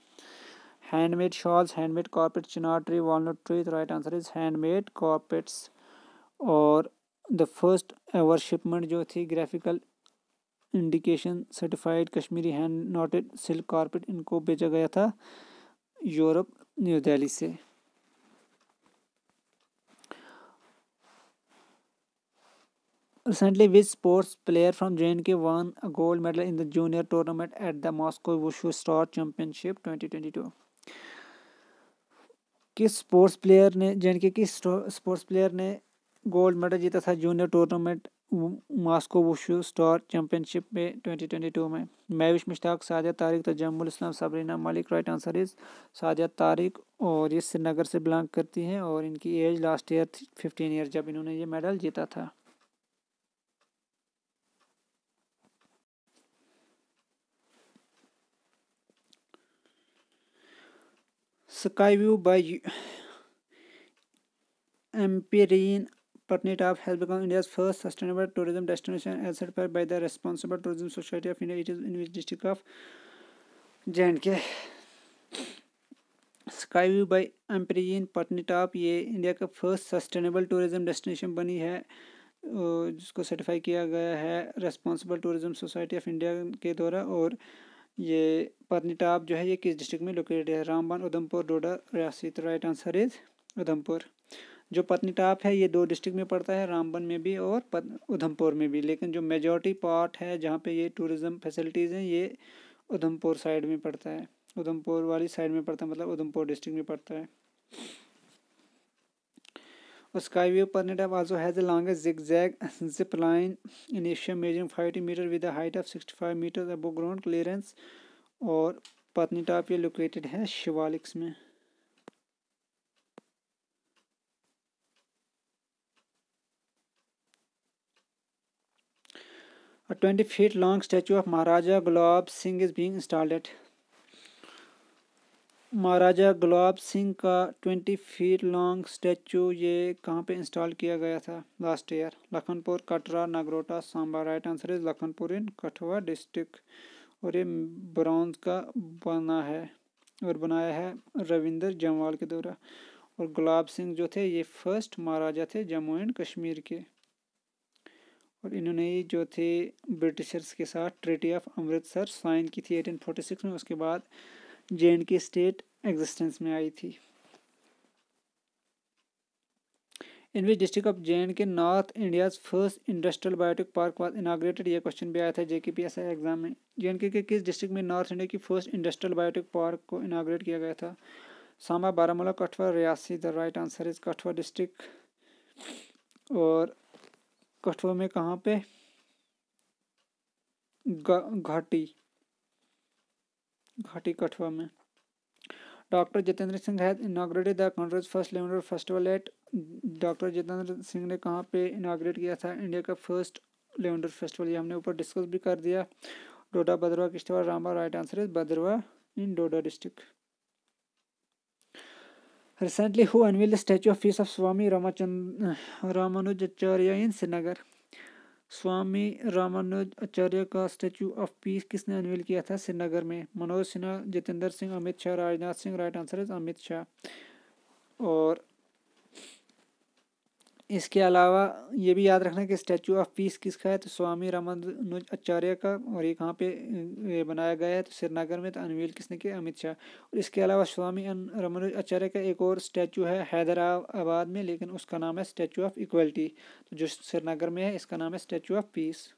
handmade shawls handmade carpets chinar tree walnut tree the right answer is handmade carpets और द फर्स्ट एवर शिपमेंट जो थी graphical indication certified Kashmiri hand knotted silk carpet इनको बेचा गया था यूरोप न्यू दिल्ली से Recently, which sports player from JNK won a gold medal in the junior tournament at the Moscow Wushu Star Championship 2022? किस sports player ने J K किस sports player ने gold medal जीता था junior tournament Moscow wushu star championship में 2022 में मैविश मुश्ताक सादिया तारिक तजमुल तो Islam Sabreena Malik right answer is Sadia Tariq और ये श्रीनगर से बिलोंग करती हैं और इनकी एज लास्ट ईयर थी फिफ्टीन ईयर जब इन्होंने ये मेडल जीता था स्काई व्यू बाई एम्पेरिन परनेट of help India first sustainable tourism destination asset पर by the responsible tourism society of India it is in district of J and K sky view by Empyrean टाप ये India का first sustainable tourism destination बनी है जिसको certify किया गया है responsible tourism society of India के द्वारा और ये पतनी टाप जो है ये किस डिस्ट्रिक्ट में लोकेटेड है Ramban Udhampur Doda Reasi right answer is Udhampur जो पत्नीटाप है ये दो डिस्ट्रिक्ट में पड़ता है रामबन में भी और उधमपुर में भी लेकिन जो मेजॉरिटी पार्ट है जहाँ पे ये टूरिज़म फैसिलिटीज़ हैं ये उधमपुर साइड में पड़ता है उधमपुर वाली साइड में पड़ता है मतलब उधमपुर डिस्ट्रिक्ट में पड़ता है स्काई व्यू परनेट also has longest zig zag zip line in Asia measuring fifty metre with height of sixty five metre above ground clearance और पत्नीटॉप ये लोकेटेड है शिवालिक्स में twenty feet long statue of Maharaja Gulab Singh is being installed at Maharaja Gulab Singh का twenty feet long statue ये कहाँ पे install किया गया था last year Lakhanpur Katra Nagrota Samba right answer is Lakhanpur in Kathua district और ये ब्रॉन्ज का बना है और बनाया है रविंदर जमवाल के द्वारा और गुलाब सिंह जो थे ये फर्स्ट महाराजा थे जम्मू एंड कश्मीर के और इन्होंने जो थे ब्रिटिशर्स के साथ ट्रिटी ऑफ अमृतसर साइन की थी सिक्स में उसके बाद J and K state existence में आई थी in which district of J and K north India first industrial biotech park was inaugurated ये क्वेश्चन भी आया था J K P S I exam में जे के, के किस डिस्ट्रिक्ट में नॉर्थ इंडिया की फर्स्ट इंडस्ट्रियल बायोटिक पार्क को इनाग्रेट किया गया था Samba Baramulla Kathua Reasi the right answer is Kathua district और कठवा में कहाँ पे घाटी घाटी कठुआ में doctor Jitendra Singh has inaugurated the country's first lavender festival at doctor Jitendra Singh ने कहाँ पे इनाग्रेट किया था इंडिया का फर्स्ट लेमिनर फेस्टिवल ये हमने ऊपर डिस्कस भी कर दिया Doda Bhaderwah Kishtwar Rama right answer is Bhaderwah in Doda district recently who unveil statue of peace of Swami Ramachand Ramanujacharya in Srinagar Swami Ramanuja Acharya का स्टैचू ऑफ पीस किसने अनवील किया था श्रीनगर में Manoj Sinha Jitendra Singh Amit Shah Rajnath Singh right answer is Amit Shah और इसके अलावा ये भी याद रखना कि स्टैचू ऑफ पीस किसका है तो स्वामी रामानुज आचार्य का और ये कहाँ पे ये बनाया गया है तो श्रीनगर में तो अनवील किसने के अमित शाह और इसके अलावा स्वामी रामानुज आचार्य का एक और स्टैचू है हैदराबाद में लेकिन उसका नाम है स्टैचू ऑफ इक्वलिटी तो जो श्रीनगर में है इसका नाम है statue of peace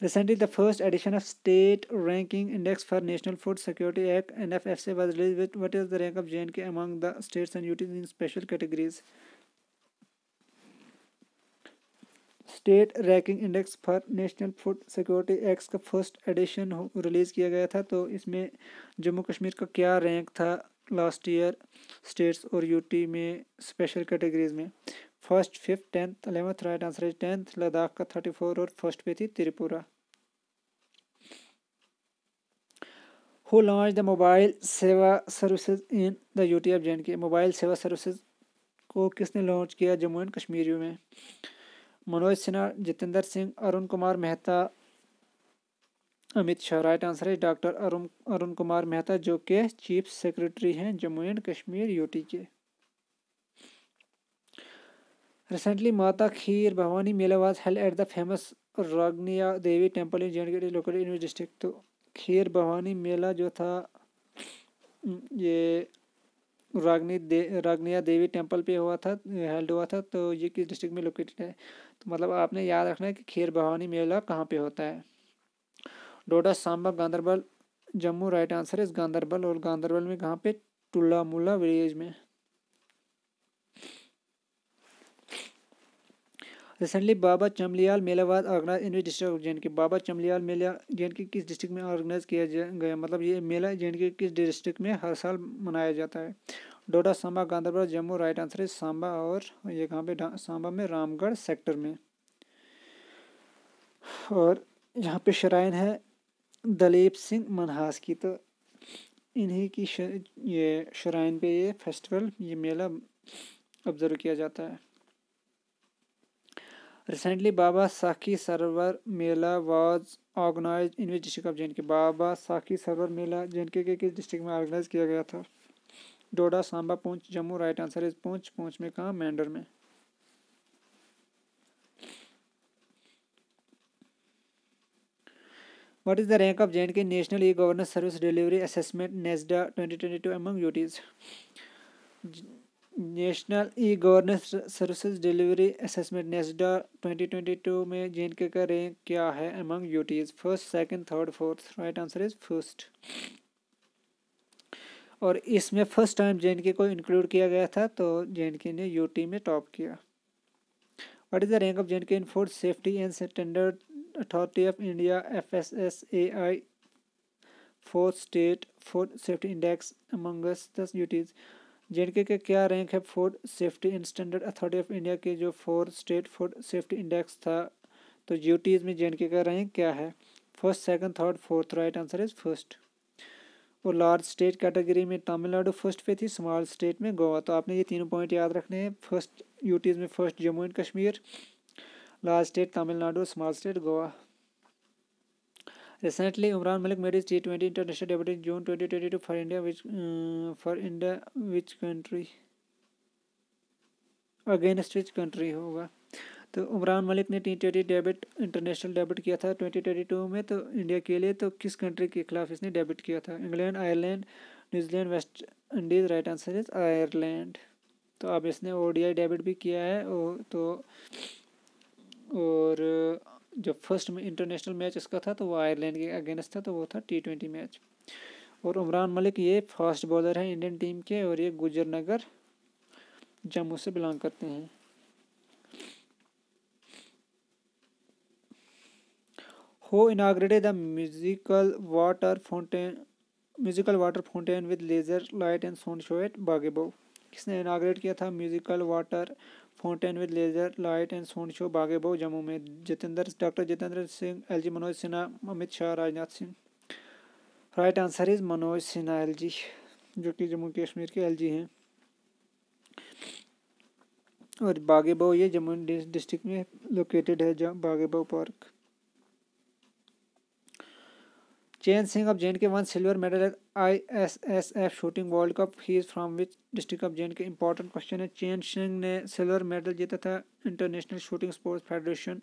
Recently, the first edition of State Ranking Index for National Food Security Act (NFSA) was released. With what is the rank of J&K among the states and UTs in special categories? State ranking index for national food security act का first edition release किया गया था तो इसमें जम्मू कश्मीर का क्या rank था last year states और यूटी में स्पेशल कैटेगरीज में first fifth tenth eleventh right answer है टेंथ लद्दाख का थर्टी फोर और फर्स्ट पे थी Tripura who launch the mobile Seva services in the U T of J and K mobile Seva services को किसने लॉन्च किया जम्मू एंड कश्मीर में मनोज सिन्हा जितेंद्र सिंह अरुण कुमार मेहता अमित शाह राइट आंसर है डॉक्टर अरुण अरुण कुमार मेहता जो के चीफ सेक्रेटरी हैं जम्मू एंड कश्मीर यूटी के Recently, Mata Kheer Bhavani Mela was held at the famous Ragniya Devi temple in Jainagiri located in district. तो खीर भवानी मेला जो था ये रागनी दे रागनिया देवी टेम्पल पे हुआ था हेल्ड हुआ था तो ये किस डिस्ट्रिक्ट में लोकेटेड है तो मतलब आपने याद रखना है कि खीर भवानी मेला कहाँ पे होता है Doda Samba Ganderbal Jammu right answer is Ganderbal और गांधरबल में कहाँ पे टुल्ला मुला विलेज में रिसेंटली बाबा चमलियाल मेलावाद organise in district J K Baba Chamliyal Mela J K किस डिस्ट्रिक्ट में ऑर्गेनाइज किया गया मतलब ये मेला जे के किस डिस्ट्रिक्ट में हर साल मनाया जाता है डोडा सांबा गांधरबल जम्मू राइट आंसर है सांबा और ये कहाँ पे सांबा में रामगढ़ सेक्टर में और यहाँ पे शराइन है दलीप सिंह मनहास की तो इन्हीं की शर, ये शराइन पे ये फेस्टिवल ये मेला ऑब्ज़र्व किया जाता है Recently, Baba Sakhi Sarwar Mela was organized in which district of JNK? Baba Sakhi Sarwar Mela JNK के किस district में organized किया गया था डोडा सांबा पूंछ जम्मू राइट आंसर इज पूंछ पूंछ में कहा मैंडर में What is the rank of JNK National E-Governance Service Delivery Assessment NESDA 2022 among UTs? National e governance services delivery assessment NESDA 2022 में जे के का रैंक क्या है among UTs first second third fourth right answer is first और इसमें first time J and के को include किया गया था तो जे एंड के ने यू टी में टॉप किया what is the rank of J N food safety and standard authority of India F S S A I fourth state food safety index amongst दस UTs जेडके के क्या rank है food safety and standard authority of India के जो four state food safety index था तो UTs में जेडके का रैंक क्या है first second third fourth right answer is first और लार्ज स्टेट कैटेगरी में तमिलनाडु फर्स्ट पे थी स्मॉल स्टेट में गोवा तो आपने ये तीनों पॉइंट याद रखने हैं फर्स्ट यूटीज में first Jammu and Kashmir large state Tamil Nadu small state Goa recently Umran Malik made T twenty international debut June twenty twenty two for India which for India which country against which country होगा तो उमरान मलिक ने T twenty debut international debut किया था twenty twenty two में तो India के लिए तो किस कंट्री के खिलाफ इसने डेबिट किया था England Ireland New Zealand West Indies right answer is Ireland तो अब इसने ओडीआई डेबिट भी किया है और तो और जो फर्स्ट इंटरनेशनल मैच इसका था तो वो आयरलैंड के अगेंस्ट था तो वो था टी ट्वेंटी मैच और उमरान मलिक ये फास्ट बॉलर हैं इंडियन टीम के और ये गुजर नगर जम्मू से बिलोंग करते हैं who inaugurated the musical water fountain musical water fountain with laser light and sound show at बागेबो किसने इनाग्रेट किया था musical water fountain with laser light and sound show Bage Bahu Jammu में Jitendra doctor Jitendra Singh L G Manoj Sinha Amit Shah Rajnath Singh right answer is Manoj Sinha L G जो कि जम्मू कश्मीर के L G हैं और बागे बहु ये जम्मू डिस्ट्रिक्ट में लोकेटेड है Bage Bahu park Chain Singh of J K won silver medal I S S F shooting world cup he from which district of J K important question है चैन सिंह ने सिल्वर मेडल जीता था international shooting sports federation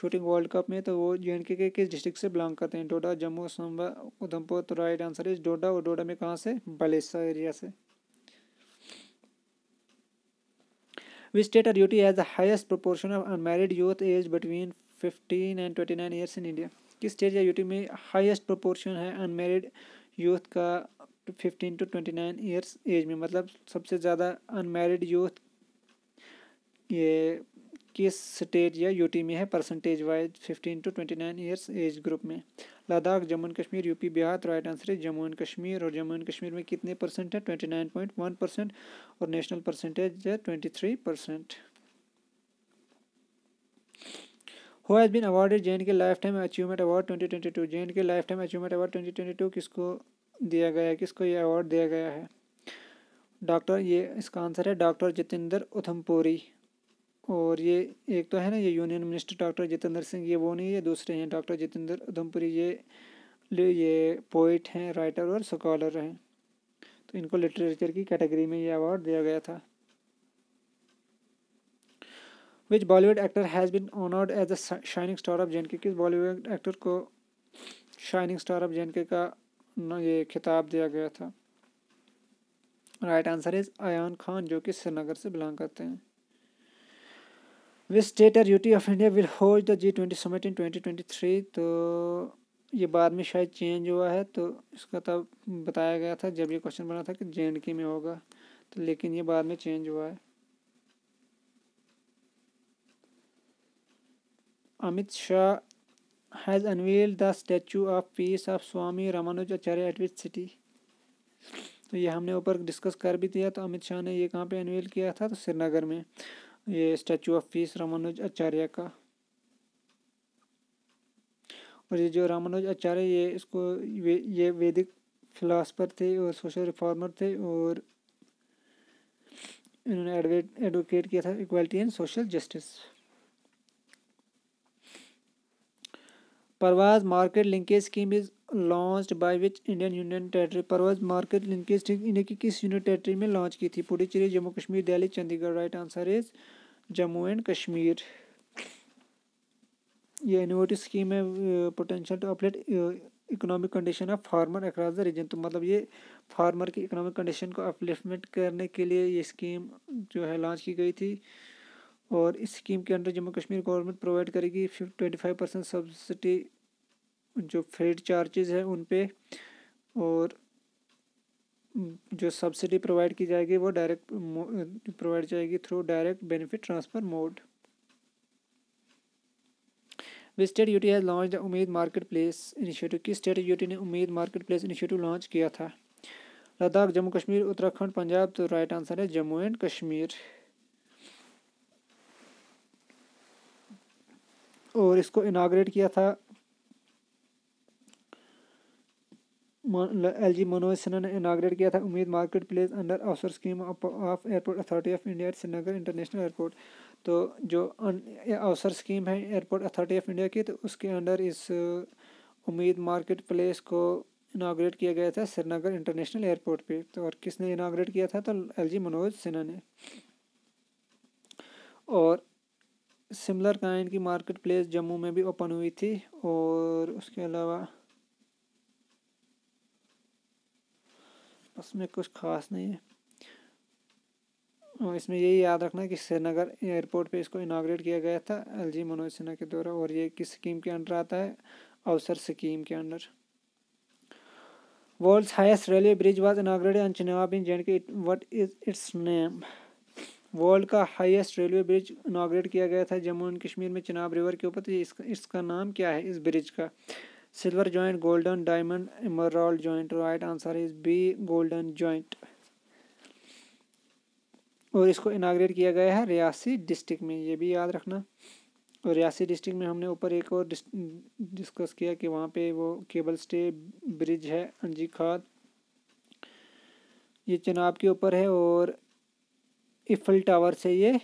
shooting world cup में तो वो जे and K किस district से belong करते हैं डोडा जम्मू सोम्बा उधमपुर तो राइट आंसर इज डोडा और डोडा में कहाँ से बलेसा एरिया से which state or UT has the highest proportion of unmarried youth age between fifteen and twenty nine years in India किस स्टेट या यूटी में हाईएस्ट प्रोपोर्शन है अनमेरिड यूथ का fifteen to twenty nine years age में मतलब सबसे ज़्यादा unmarried youth ये किस स्टेट या यूटी में है percentage wise fifteen to twenty nine years age group में लद्दाख जम्मू एंड कश्मीर यूपी बिहार तो राइट आंसर है जम्मू एंड कश्मीर और जम्मू एंड कश्मीर में कितने परसेंट है twenty nine point one percent और नेशनल परसेंटेज है twenty three percent who has been awarded J and K life time achievement award twenty twenty two J and K life time achievement award twenty twenty two किसको दिया गया है किसको ये award दिया गया है डॉक्टर ये इसका आंसर है डॉक्टर जितेंद्र उधमपुरी और ये एक तो है ना ये union minister doctor Jitendra Singh ये वो नहीं है दूसरे हैं डॉक्टर जितेंद्र उधमपुरी ये ये पोइट हैं राइटर और स्कॉलर हैं तो इनको लिटरेचर की कैटेगरी में ये अवार्ड दिया गया था which Bollywood actor has been honoured as a shining star of K किस बॉलीवुड एक्टर को शाइनिंग स्टार ऑफ के का ये खिताब दिया गया था राइट आंसर इज़ अन खान जो कि श्रीनगर से बिलोंग करते हैं which state or UT of India will hold the G twenty summit in twenty twenty three तो ये बाद में शायद चेंज हुआ है तो इसका तब बताया गया था जब ये क्वेश्चन बना था कि जे एंड के में होगा तो लेकिन ये बाद में चेंज हुआ है Amit Shah has unveiled the statue of peace of Swami Ramanujacharya at which city? तो ये हमने ऊपर डिस्कस कर भी दिया तो अमित शाह ने ये कहाँ पे अनवील किया था तो श्रीनगर में ये statue of peace Ramanuja Acharya का और ये जो रामानुज आचार्य ये इसको ये वैदिक फिलासफर थे और सोशल रिफॉर्मर थे और इन्होंने एडवोकेट किया था equality and social justice Parvaz Market Linkage Scheme is launch by which Indian union territory Parvaz market linkage इन्हें की किस यूनियन टेरेटरी में लॉन्च की थी Puducherry Jammu Kashmir Delhi Chandigarh right answer is Jammu and Kashmir ये इनोवेटिव स्कीम है potential to uplift economic condition of farmer across the region तो मतलब ये फार्मर की इकोनॉमिक कंडीशन को अपलिफ्टमेंट करने के लिए ये स्कीम जो है लॉन्च की गई थी और इस स्कीम के under Jammu Kashmir government provide करेगी ट्वेंटी फाइव परसेंट सब्सिडी जो फ्रेड चार्जेस हैं उन पे और जो सब्सिडी प्रोवाइड की जाएगी वो डायरेक्ट प्रोवाइड जाएगी through direct benefit transfer mode way state UT has launch the Umeed marketplace initiative किस स्टेट यूटी ने Umeed marketplace initiative launch किया था लद्दाख जम्मू कश्मीर उत्तराखंड पंजाब तो राइट आंसर है जम्मू एंड कश्मीर और इसको इनाग्रेट किया था एल जी मनोज सिन्हा ने इनाग्रेट किया था Umeed marketplace under offer scheme of airport authority of India Srinagar international airport तो जो अवसर स्कीम है एयरपोर्ट अथॉरिटी ऑफ इंडिया की तो उसके अंडर इस uh, उम्मीद मार्केट प्लेस को इनाग्रेट किया गया था श्रीनगर इंटरनेशनल एयरपोर्ट पे तो और किसने इनाग्रेट किया था तो एल जी मनोज सिन्हा ने और सिमिलर काइंड की मार्केट प्लेस जम्मू में भी ओपन हुई थी और उसके अलावा उसमें कुछ खास नहीं है और इसमें यही याद रखना कि श्रीनगर एयरपोर्ट पे इसको इनाग्रेट किया गया था एलजी मनोज सिन्हा के द्वारा और ये किस स्कीम के अंडर आता है अवसर स्कीम के under world's highest railway bridge was inaugurated and in J and K what is its name world का हाईएस्ट रेलवे ब्रिज इनाग्रेट किया गया था जम्मू एंड कश्मीर में चिनाब रिवर के ऊपर तो इसका, इसका नाम क्या है इस ब्रिज का silver joint golden diamond emerald joint right answer is B golden joint और इसको इनाग्रेट किया गया है रियासी डिस्ट्रिक्ट में ये भी याद रखना और रियासी डिस्ट्रिक्ट में हमने ऊपर एक और डिस्कस किया कि वहाँ पे वो केबल स्टे ब्रिज है अंजी हाँ खाद ये चिनाब के ऊपर है और इफल टावर से ये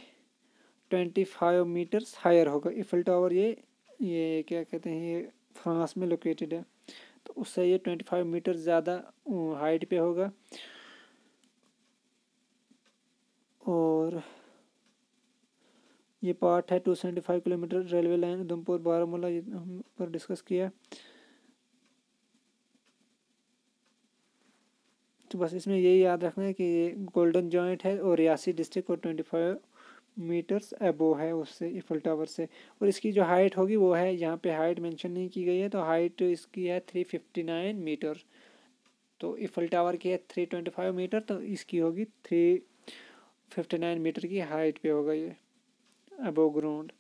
ट्वेंटी फाइव मीटर्स हायर होगा इफल टावर ये ये क्या कहते हैं ये फ्रांस में लोकेटेड है तो उससे ये ट्वेंटी फाइव मीटर ज़्यादा हाइट पे होगा और ये पार्ट है two seventy five kilometre railway line Udhampur Baramulla पर डिस्कस किया तो बस इसमें यही याद रखना है कि ये गोल्डन जॉइंट है और रियासी डिस्ट्रिक्ट को ट्वेंटी फाइव मीटर्स एबो है उससे इफल टावर से और इसकी जो हाइट होगी वो है यहाँ पे हाइट मेंशन नहीं की गई है तो हाइट इसकी है थ्री फिफ्टी नाइन मीटर तो इफल टावर की है थ्री ट्वेंटी फाइव मीटर तो इसकी होगी थ्री फिफ्टी नाइन मीटर की हाइट पे होगा ये एबो ग्राउंड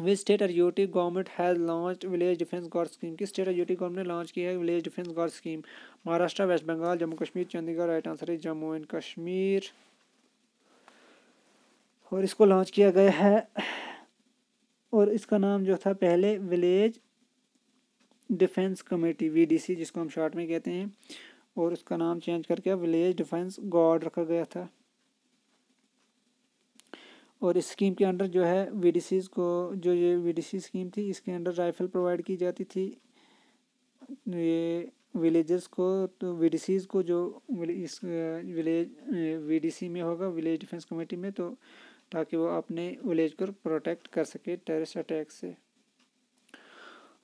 विच स्टेट और UT government has launch village defence guard scheme किस स्टेट और यूटी गवर्नमेंट ने लॉन्च की है village defence guard scheme Maharashtra West Bengal Jammu Kashmir Chandigarh right answer है जम्मू एंड कश्मीर और इसको लॉन्च किया गया है और इसका नाम जो था पहले विलेज डिफेंस कमेटी सी जिसको हम शॉर्ट में कहते हैं और उसका नाम चेंज करके विलेज डिफेंस गार्ड रखा गया था और इस स्कीम के अंडर जो है वी को जो ये वी स्कीम थी इसके अंडर राइफल प्रोवाइड की जाती थी ये विलेजर्स को तो वी को जो इस विलेज वी में होगा विलेज डिफेंस कमेटी में तो ताकि वो अपने विलेज को प्रोटेक्ट कर सके टेरिस्ट अटैक से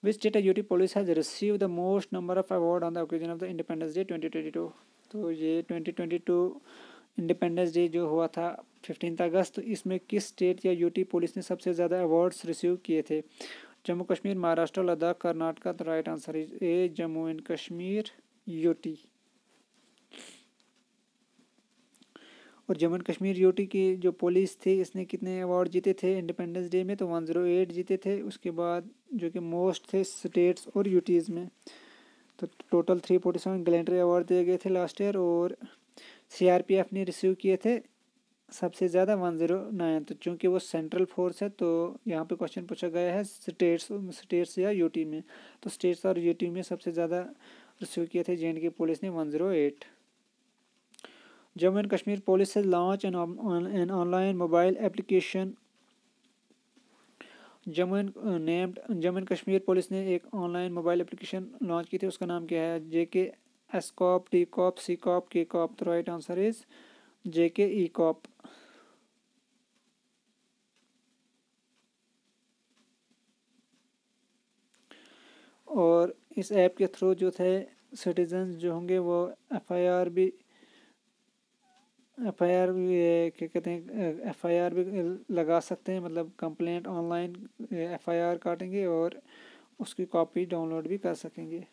which state UT police has receive the most number of award on the occasion of the independence day twenty twenty two तो ये twenty twenty two independence day जो हुआ था फिफ्टीन अगस्त तो इसमें किस स्टेट या यूटी पुलिस ने सबसे ज़्यादा अवार्ड्स रिसीव किए थे जम्मू कश्मीर महाराष्ट्र लद्दाख कर्नाटका तो right answer is A Jammu and Kashmir UT और जम्मू एंड कश्मीर यूटी की जो पुलिस थी इसने कितने अवार्ड जीते थे इंडिपेंडेंस डे में तो वन ज़ीरो एट जीते थे उसके बाद जो कि मोस्ट थे स्टेट्स और यूटीज़ में तो total three forty seven gallantry award दिए गए थे लास्ट ईयर और सीआरपीएफ ने रिसीव किए थे सबसे ज़्यादा वन ज़ीरो नाइन तो चूँकि वो सेंट्रल फोर्स है तो यहाँ पे क्वेश्चन पूछा गया है स्टेट्स स्टेट्स या यूटी में तो स्टेट्स और यूटी में सबसे ज़्यादा रिसीव किए थे जे एंड के पुलिस ने one zero eight Jammu and Kashmir police से launch an an online mobile application Jammu and named Jammu and Kashmir police ने एक ऑनलाइन मोबाइल एप्लीकेशन लॉन्च की थी उसका नाम क्या है J K S D D cop, C cop, K cop. The right answer is JK E cop. और इस ऐप के थ्रू जो थे सिटीजन जो होंगे वो एफआईआर भी एफ आई आर क्या कहते हैं एफ आई आर भी लगा सकते हैं मतलब complaint online F I R काटेंगे और उसकी कॉपी डाउनलोड भी कर सकेंगे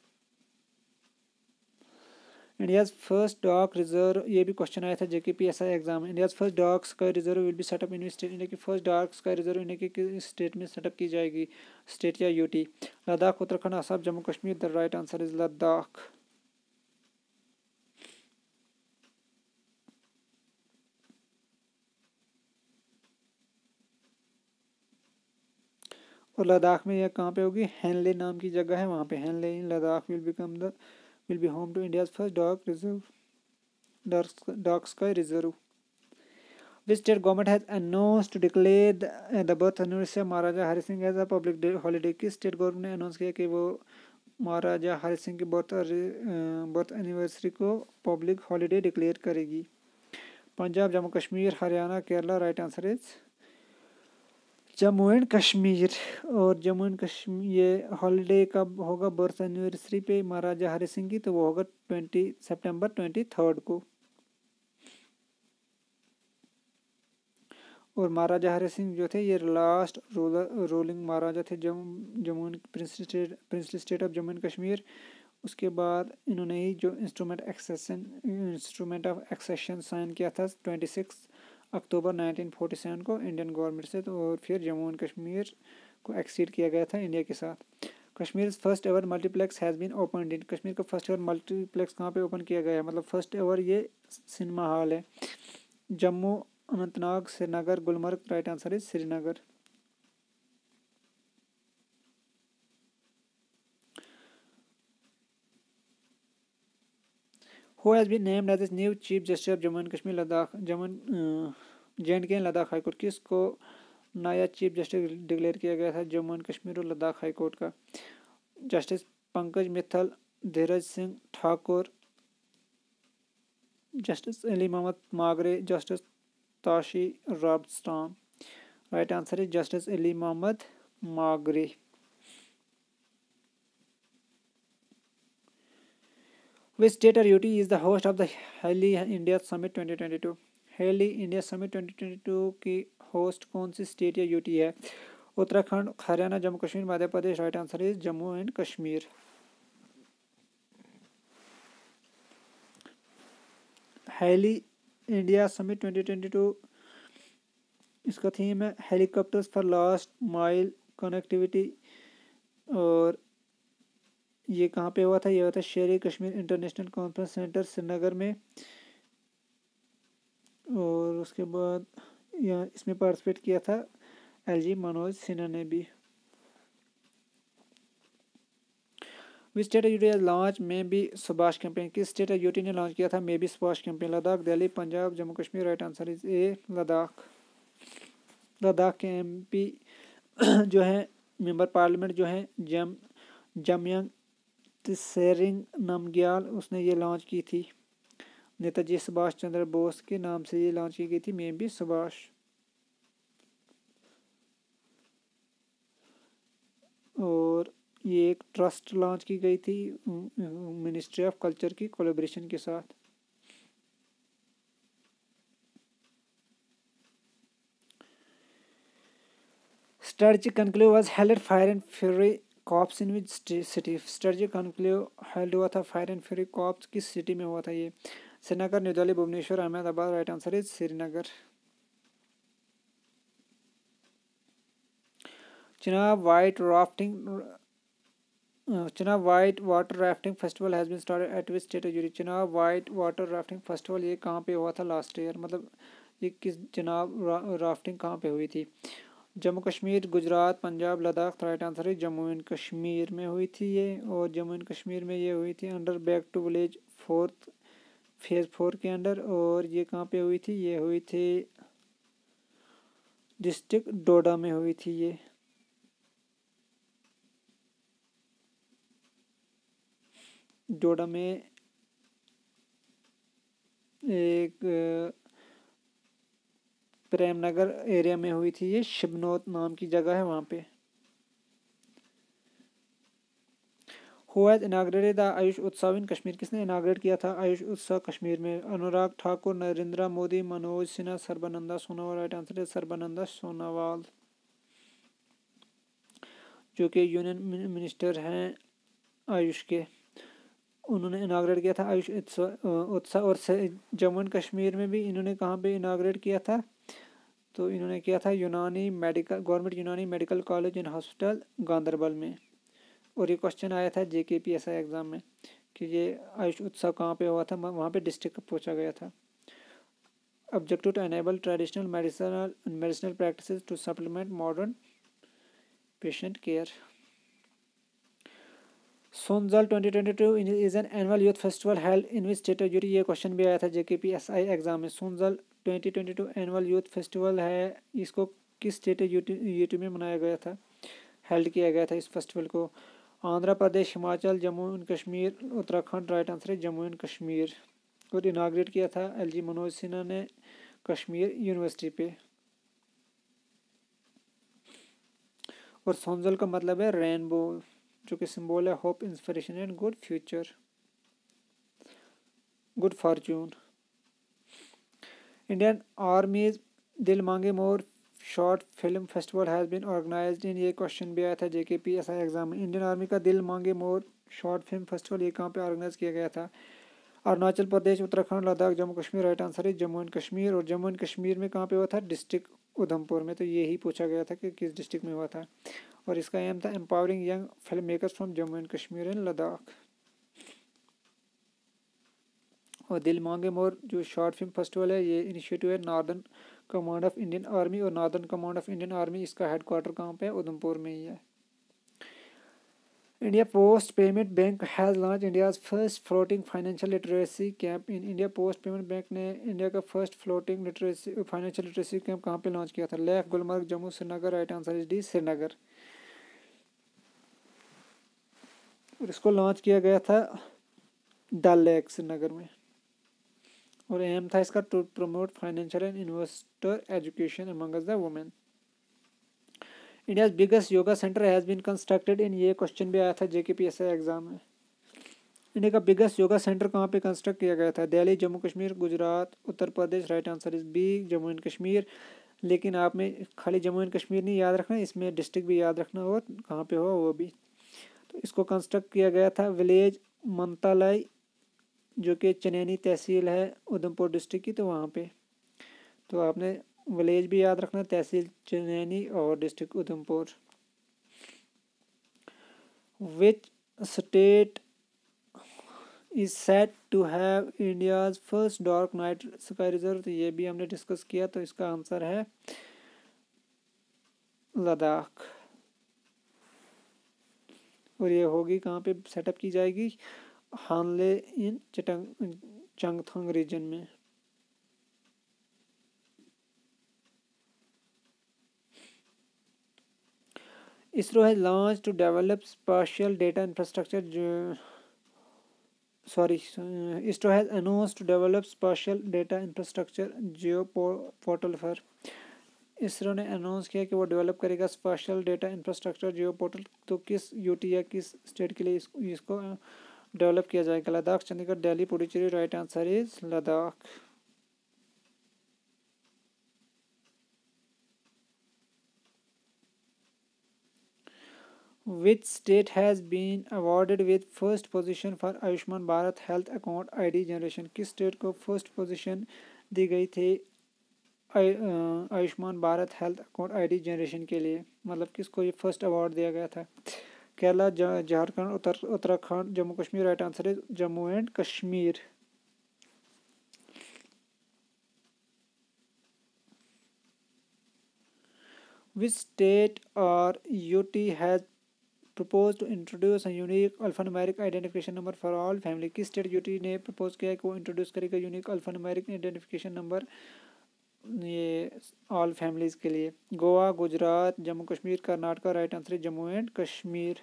इंडियाज फर्स्ट डॉक रिजर्व ये भी क्वेश्चन आया था JK P S I exam India's first dark sky reserve will be set up in state India की first dark sky reserve India की स्टेट में सेटअप की जाएगी स्टेट या UT Ladakh Uttarakhand Assam Jammu Kashmir the right answer is Ladakh और लद्दाख में यह कहाँ पे होगी हैनले नाम की जगह है वहाँ पे Hanle in Ladakh will become the will be home to India's first dark reserve, dark, dark sky reserve. This state government has announced to declare the, the birth anniversary of Maharaja Hari Singh as a public day, holiday. किस state government ने announce किया कि वो महाराजा हरि सिंह की birth birth anniversary को public holiday declare करेगी Punjab Jammu Kashmir Haryana Kerala right answer is Jammu and Kashmir और Jammu and Kashmir ये हॉलीडे कब होगा बर्थ एनिवर्सरी पे महाराजा हरि सिंह की तो वो होगा ट्वेंटी सितंबर ट्वेंटी थर्ड को और महाराजा हरि सिंह जो थे ये लास्ट रूलर रूलिंग महाराजा थे Jammu Jammu and princely state princely state of Jammu and Kashmir उसके बाद इन्होंने ही जो instrument accession instrument of accession sign किया था ट्वेंटी सिक्स अक्टूबर 1947 को इंडियन गवर्नमेंट से तो और फिर जम्मू एंड कश्मीर को एक्सीड किया गया था इंडिया के साथ Kashmir first ever multiplex has been open in Kashmir का फर्स्ट एवर मल्टीप्लेक्स कहाँ पे ओपन किया गया है मतलब फर्स्ट एवर ये सिनेमा हॉल है Jammu Anantnag Srinagar Gulmarg right answer is Srinagar who has been named as the new chief justice of Jammu and Kashmir Ladakh J and K Ladakh high Ladakh किस को नया चीफ जस्टिस डिक्लेयर किया गया था जम्मू एंड कश्मीर और लद्दाख हाईकोर्ट का justice Pankaj Mithal Dhiraj Singh Thakur justice Ali Mohammad Magrey justice Tashi Rabstan right answer है justice Ali Mohammad Magrey Which state or UT is the host of the Heli India Summit 2022? Heli India summit 2022 की होस्ट कौन सी स्टेट या यूटी है Uttarakhand Haryana Jammu Kashmir Madhya Pradesh right answer is Jammu and Kashmir heli India summit twenty twenty two इसका theme है helicopters for last mile connectivity और ये कहाँ पे हुआ था ये हुआ था Sher Kashmir international conference centre Srinagar में और उसके बाद यहाँ इसमें पार्टिसिपेट किया था एलजी मनोज सिन्हा ने भी विच स्टेट यूटी लॉन्च में भी सुभाष कैंपेन किस स्टेट यूटी ने लॉन्च किया था Main Bhi Subhash campaign Ladakh Delhi Punjab Jammu Kashmir right answer is A Ladakh Ladakh के पी जो हैं मेंबर पार्लियामेंट जो हैं जम जमयंग सेरिंग नमग्याल उसने ये लॉन्च की थी नेताजी सुभाष चंद्र बोस के नाम से ये लॉन्च की गई थी मे बी सुभाष और ये एक ट्रस्ट लॉन्च की गई थी मिनिस्ट्री ऑफ कल्चर की कोलेब्रेशन के साथ strategic conclave was held fire and fury corps in which city strategic conclave held हुआ था फायर एंड फ्यूरी कॉप्स किस सिटी में हुआ था ये Srinagar New Delhi Bhubaneswar Ahmedabad right answer is Srinagar Chenab white rafting Chenab white water rafting festival has been started at which state UT Chenab white water rafting festival ये कहाँ पे हुआ था लास्ट ईयर मतलब ये किस चिनाब रा, राफ्टिंग कहाँ पे हुई थी जम्मू कश्मीर गुजरात पंजाब लद्दाख राइट आंसर है जम्मू एंड कश्मीर में हुई थी ये और जम्मू एंड कश्मीर में ये हुई थी under back to village fourth phase four के अंडर और ये कहाँ पे हुई थी ये हुई थी डिस्ट्रिक्ट डोडा में हुई थी ये डोडा में एक प्रेम नगर एरिया में हुई थी ये शिबनोत नाम की जगह है वहाँ पे who has द आयुष उत्सव इन कश्मीर किसने इनाग्रेट किया था आयुष उत्सव कश्मीर में अनुराग ठाकुर नरेंद्र मोदी मनोज सिन्हा सर्बानंदा सोनोवाल राइट आंसर है सर्बानंदा सोनोवाल जो कि यूनियन मिनिस्टर हैं आयुष के उन्होंने इनाग्रेट किया था आयुष उत्सव और जम्मू एंड कश्मीर में भी इन्होंने कहाँ पे इनाग्रेट किया था तो इन्होंने किया था Unani medical government Unani medical college and hospital Ganderbal में और ये क्वेश्चन आया था J K P S I exam में कि ये आयुष उत्सव कहाँ पे हुआ था वहाँ पे डिस्ट्रिक्ट पूछा गया था objective to enable traditional medicinal medicinal practice to supplement modern patient care Sonzal 2022 is an annual youth festival held in which state ये क्वेश्चन भी आया था एस आई एग्जाम में Sonzal twenty twenty two annual youth festival है इसको किस state UT में मनाया गया था हेल्ड किया गया था इस फेस्टिवल को Andhra Pradesh Himachal Jammu and Kashmir Uttarakhand right answer है जम्मू एंड कश्मीर और इनाग्रेट किया था एल जी मनोज सिन्हा ने कश्मीर यूनिवर्सिटी पे और सोनजल का मतलब है रेनबो जो कि सिंबल है hope inspiration and good future good fortune Indian army's Dil Maange more short film festival has been organised in ये क्वेश्चन भी आया था J K P S I exam में इंडियन आर्मी का Dil Maange more short film festival ये कहाँ पे ऑर्गेनाइज किया गया था अरुणाचल प्रदेश उत्तराखंड लद्दाख जम्मू कश्मीर राइट आंसर है जम्मू एंड कश्मीर और जम्मू एंड कश्मीर में कहाँ पे हुआ था डिस्ट्रिक्ट उधमपुर में तो ये ही पूछा गया था कि किस डिस्ट्रिक्ट में हुआ था और इसका एम था empowering young film makers from Jammu and Kashmir and Ladakh और दिल मांगे मोर जो शॉर्ट फिल्म फेस्टिवल है ये इनिशिएटिव है northern command of Indian army और northern command of Indian army इसका हेड क्वार्टर कहाँ पे है उधमपुर में ही है India post payment bank has launch India first floating financial literacy camp in India post payment bank ने इंडिया का first floating literacy financial literacy camp कहाँ पे लॉन्च किया था Leh Gulmarg Jammu Srinagar right answer is D Srinagar और इसको लॉन्च किया गया था डल लेक श्रीनगर में और एम था इसका to promote financial and investor education among the women India biggest yoga centre has been constructed in ये क्वेश्चन भी आया था JK P S I exam में इंडिया का बिगेस्ट योगा सेंटर कहाँ पे कंस्ट्रक्ट किया गया था Delhi Jammu Kashmir Gujarat Uttar Pradesh right answer is B Jammu and Kashmir लेकिन आप में खाली जम्मू एंड कश्मीर नहीं याद रखना इसमें डिस्ट्रिक्ट भी याद रखना और कहाँ पे हो वो भी तो इसको कंस्ट्रक्ट किया गया था विलेज मंतालाई जो कि चनैनी तहसील है उधमपुर डिस्ट्रिक्ट की तो वहाँ पे तो आपने विलेज भी याद रखना तहसील चनैनी और district Udhampur which state is set to have India's first dark night sky reserve तो ये भी हमने डिस्कस किया तो इसका आंसर है लद्दाख और ये होगी कहाँ पे सेटअप की जाएगी हानले इन चटंग चंगथंग रीजन में ISRO has launch to develop special data infrastructure sorry ISRO has announce to develop special data infrastructure geo portal for ISRO ने अनाउंस किया कि वो डेवलप करेगा special data infrastructure geo portal तो किस यूटी या किस स्टेट के लिए इसको, इसको डेवलप किया जाएगा Ladakh Chandigarh Delhi Puducherry right answer is Ladakh Which state has been awarded with first position for Ayushman Bharat health account ID generation किस स्टेट को फर्स्ट पोजीशन दी गई थी Ayushman Bharat health account ID generation के लिए मतलब किसको ये फर्स्ट अवार्ड दिया गया था Kerala Jharkhand Uttar Uttarakhand Jammu Kashmir right answer is Jammu and Kashmir which state और UT has propose to introduce a unique alphanumeric identification number for all family किस स्टेट यूटी ने प्रपोज किया है कि वो इंट्रोड्यूस करेगा यूनिक अल्फानमेरिक आइडेंटिफिकेशन नंबर ये ऑल फैमिलीज़ के लिए गोवा गुजरात जम्मू कश्मीर कर्नाटका राइट आंसर है जम्मू एंड कश्मीर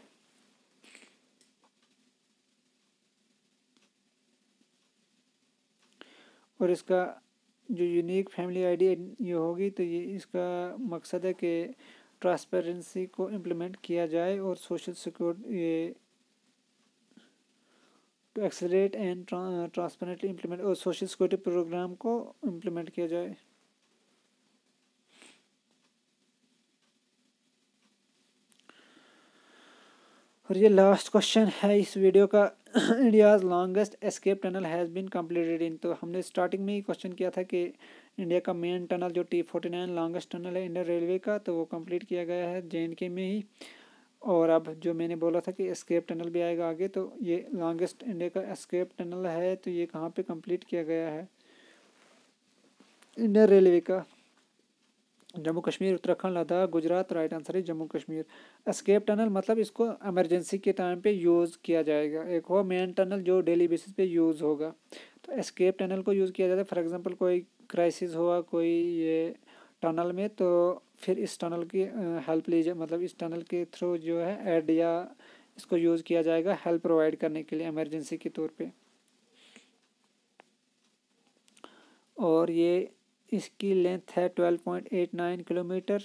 और इसका जो यूनिक फैमिली आईडी ये होगी तो ये इसका मकसद है कि ट्रांसपेरेंसी को इम्प्लीमेंट किया जाए और सोशल सिक्योर ये to accelerate and transparently implement और सोशल सिक्योरिटी प्रोग्राम को इम्प्लीमेंट किया जाए और ये लास्ट क्वेश्चन है इस वीडियो का India's longest escape tunnel has been completed in तो हमने स्टार्टिंग में ही क्वेश्चन किया था कि इंडिया का मेन टनल जो T forty nine longest tunnel है इंडियन रेलवे का तो वो कम्प्लीट किया गया है जे के में ही और अब जो मैंने बोला था कि एस्केप टनल भी आएगा आगे तो ये लॉन्गेस्ट इंडिया का एस्केप टनल है तो ये कहाँ पर कम्प्लीट किया गया है इंडियन रेलवे का जम्मू कश्मीर उत्तराखंड लद्दाख गुजरात राइट आंसर है जम्मू कश्मीर एस्केप टनल मतलब इसको एमरजेंसी के टाइम पे यूज़ किया जाएगा एक वो मेन टनल जो डेली बेसिस पे यूज़ होगा तो एस्केप टनल को यूज़ किया जाता है फॉर एग्जांपल कोई क्राइसिस हुआ कोई ये टनल में तो फिर इस टनल की हेल्प ली जाए मतलब इस टनल के थ्रू जो है एड या इसको यूज़ किया जाएगा हेल्प प्रोवाइड करने के लिए एमरजेंसी के तौर पर और ये इसकी लेंथ है twelve point eight nine kilometre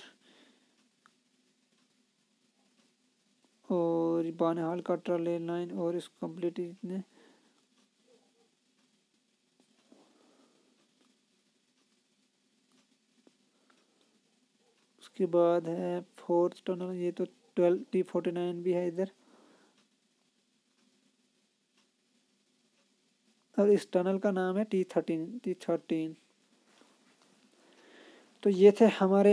और बानहाल का ट्रॉले लाइन और इस कम्प्लीट इतने उसके बाद है फोर्थ टनल ये तो ट्वेल्व टी फोर्टी नाइन भी है इधर और इस टनल का नाम है टी थर्टीन टी थर्टीन तो ये थे हमारे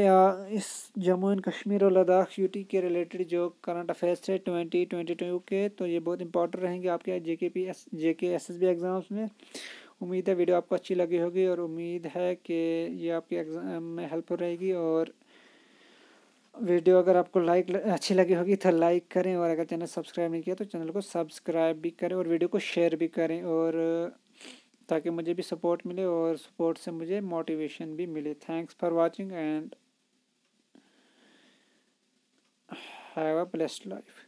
इस जम्मू एंड कश्मीर और लद्दाख यूटी के रिलेटेड जो करंट अफेयर्स थे ट्वेंटी ट्वेंटी टू के तो ये बहुत इंपॉर्टेंट रहेंगे आपके जे के पी एस जे के एस एस बी एग्ज़ाम्स में उम्मीद है वीडियो आपको अच्छी लगी होगी और उम्मीद है कि ये आपके एग्ज़ाम में हेल्प रहेगी और वीडियो अगर आपको लाइक अच्छी लगी होगी तो लाइक करें और अगर चैनल सब्सक्राइब नहीं किया तो चैनल को सब्सक्राइब भी करें और वीडियो को शेयर भी करें और ताकि मुझे भी सपोर्ट मिले और सपोर्ट से मुझे मोटिवेशन भी मिले thanks for watching and have a blessed life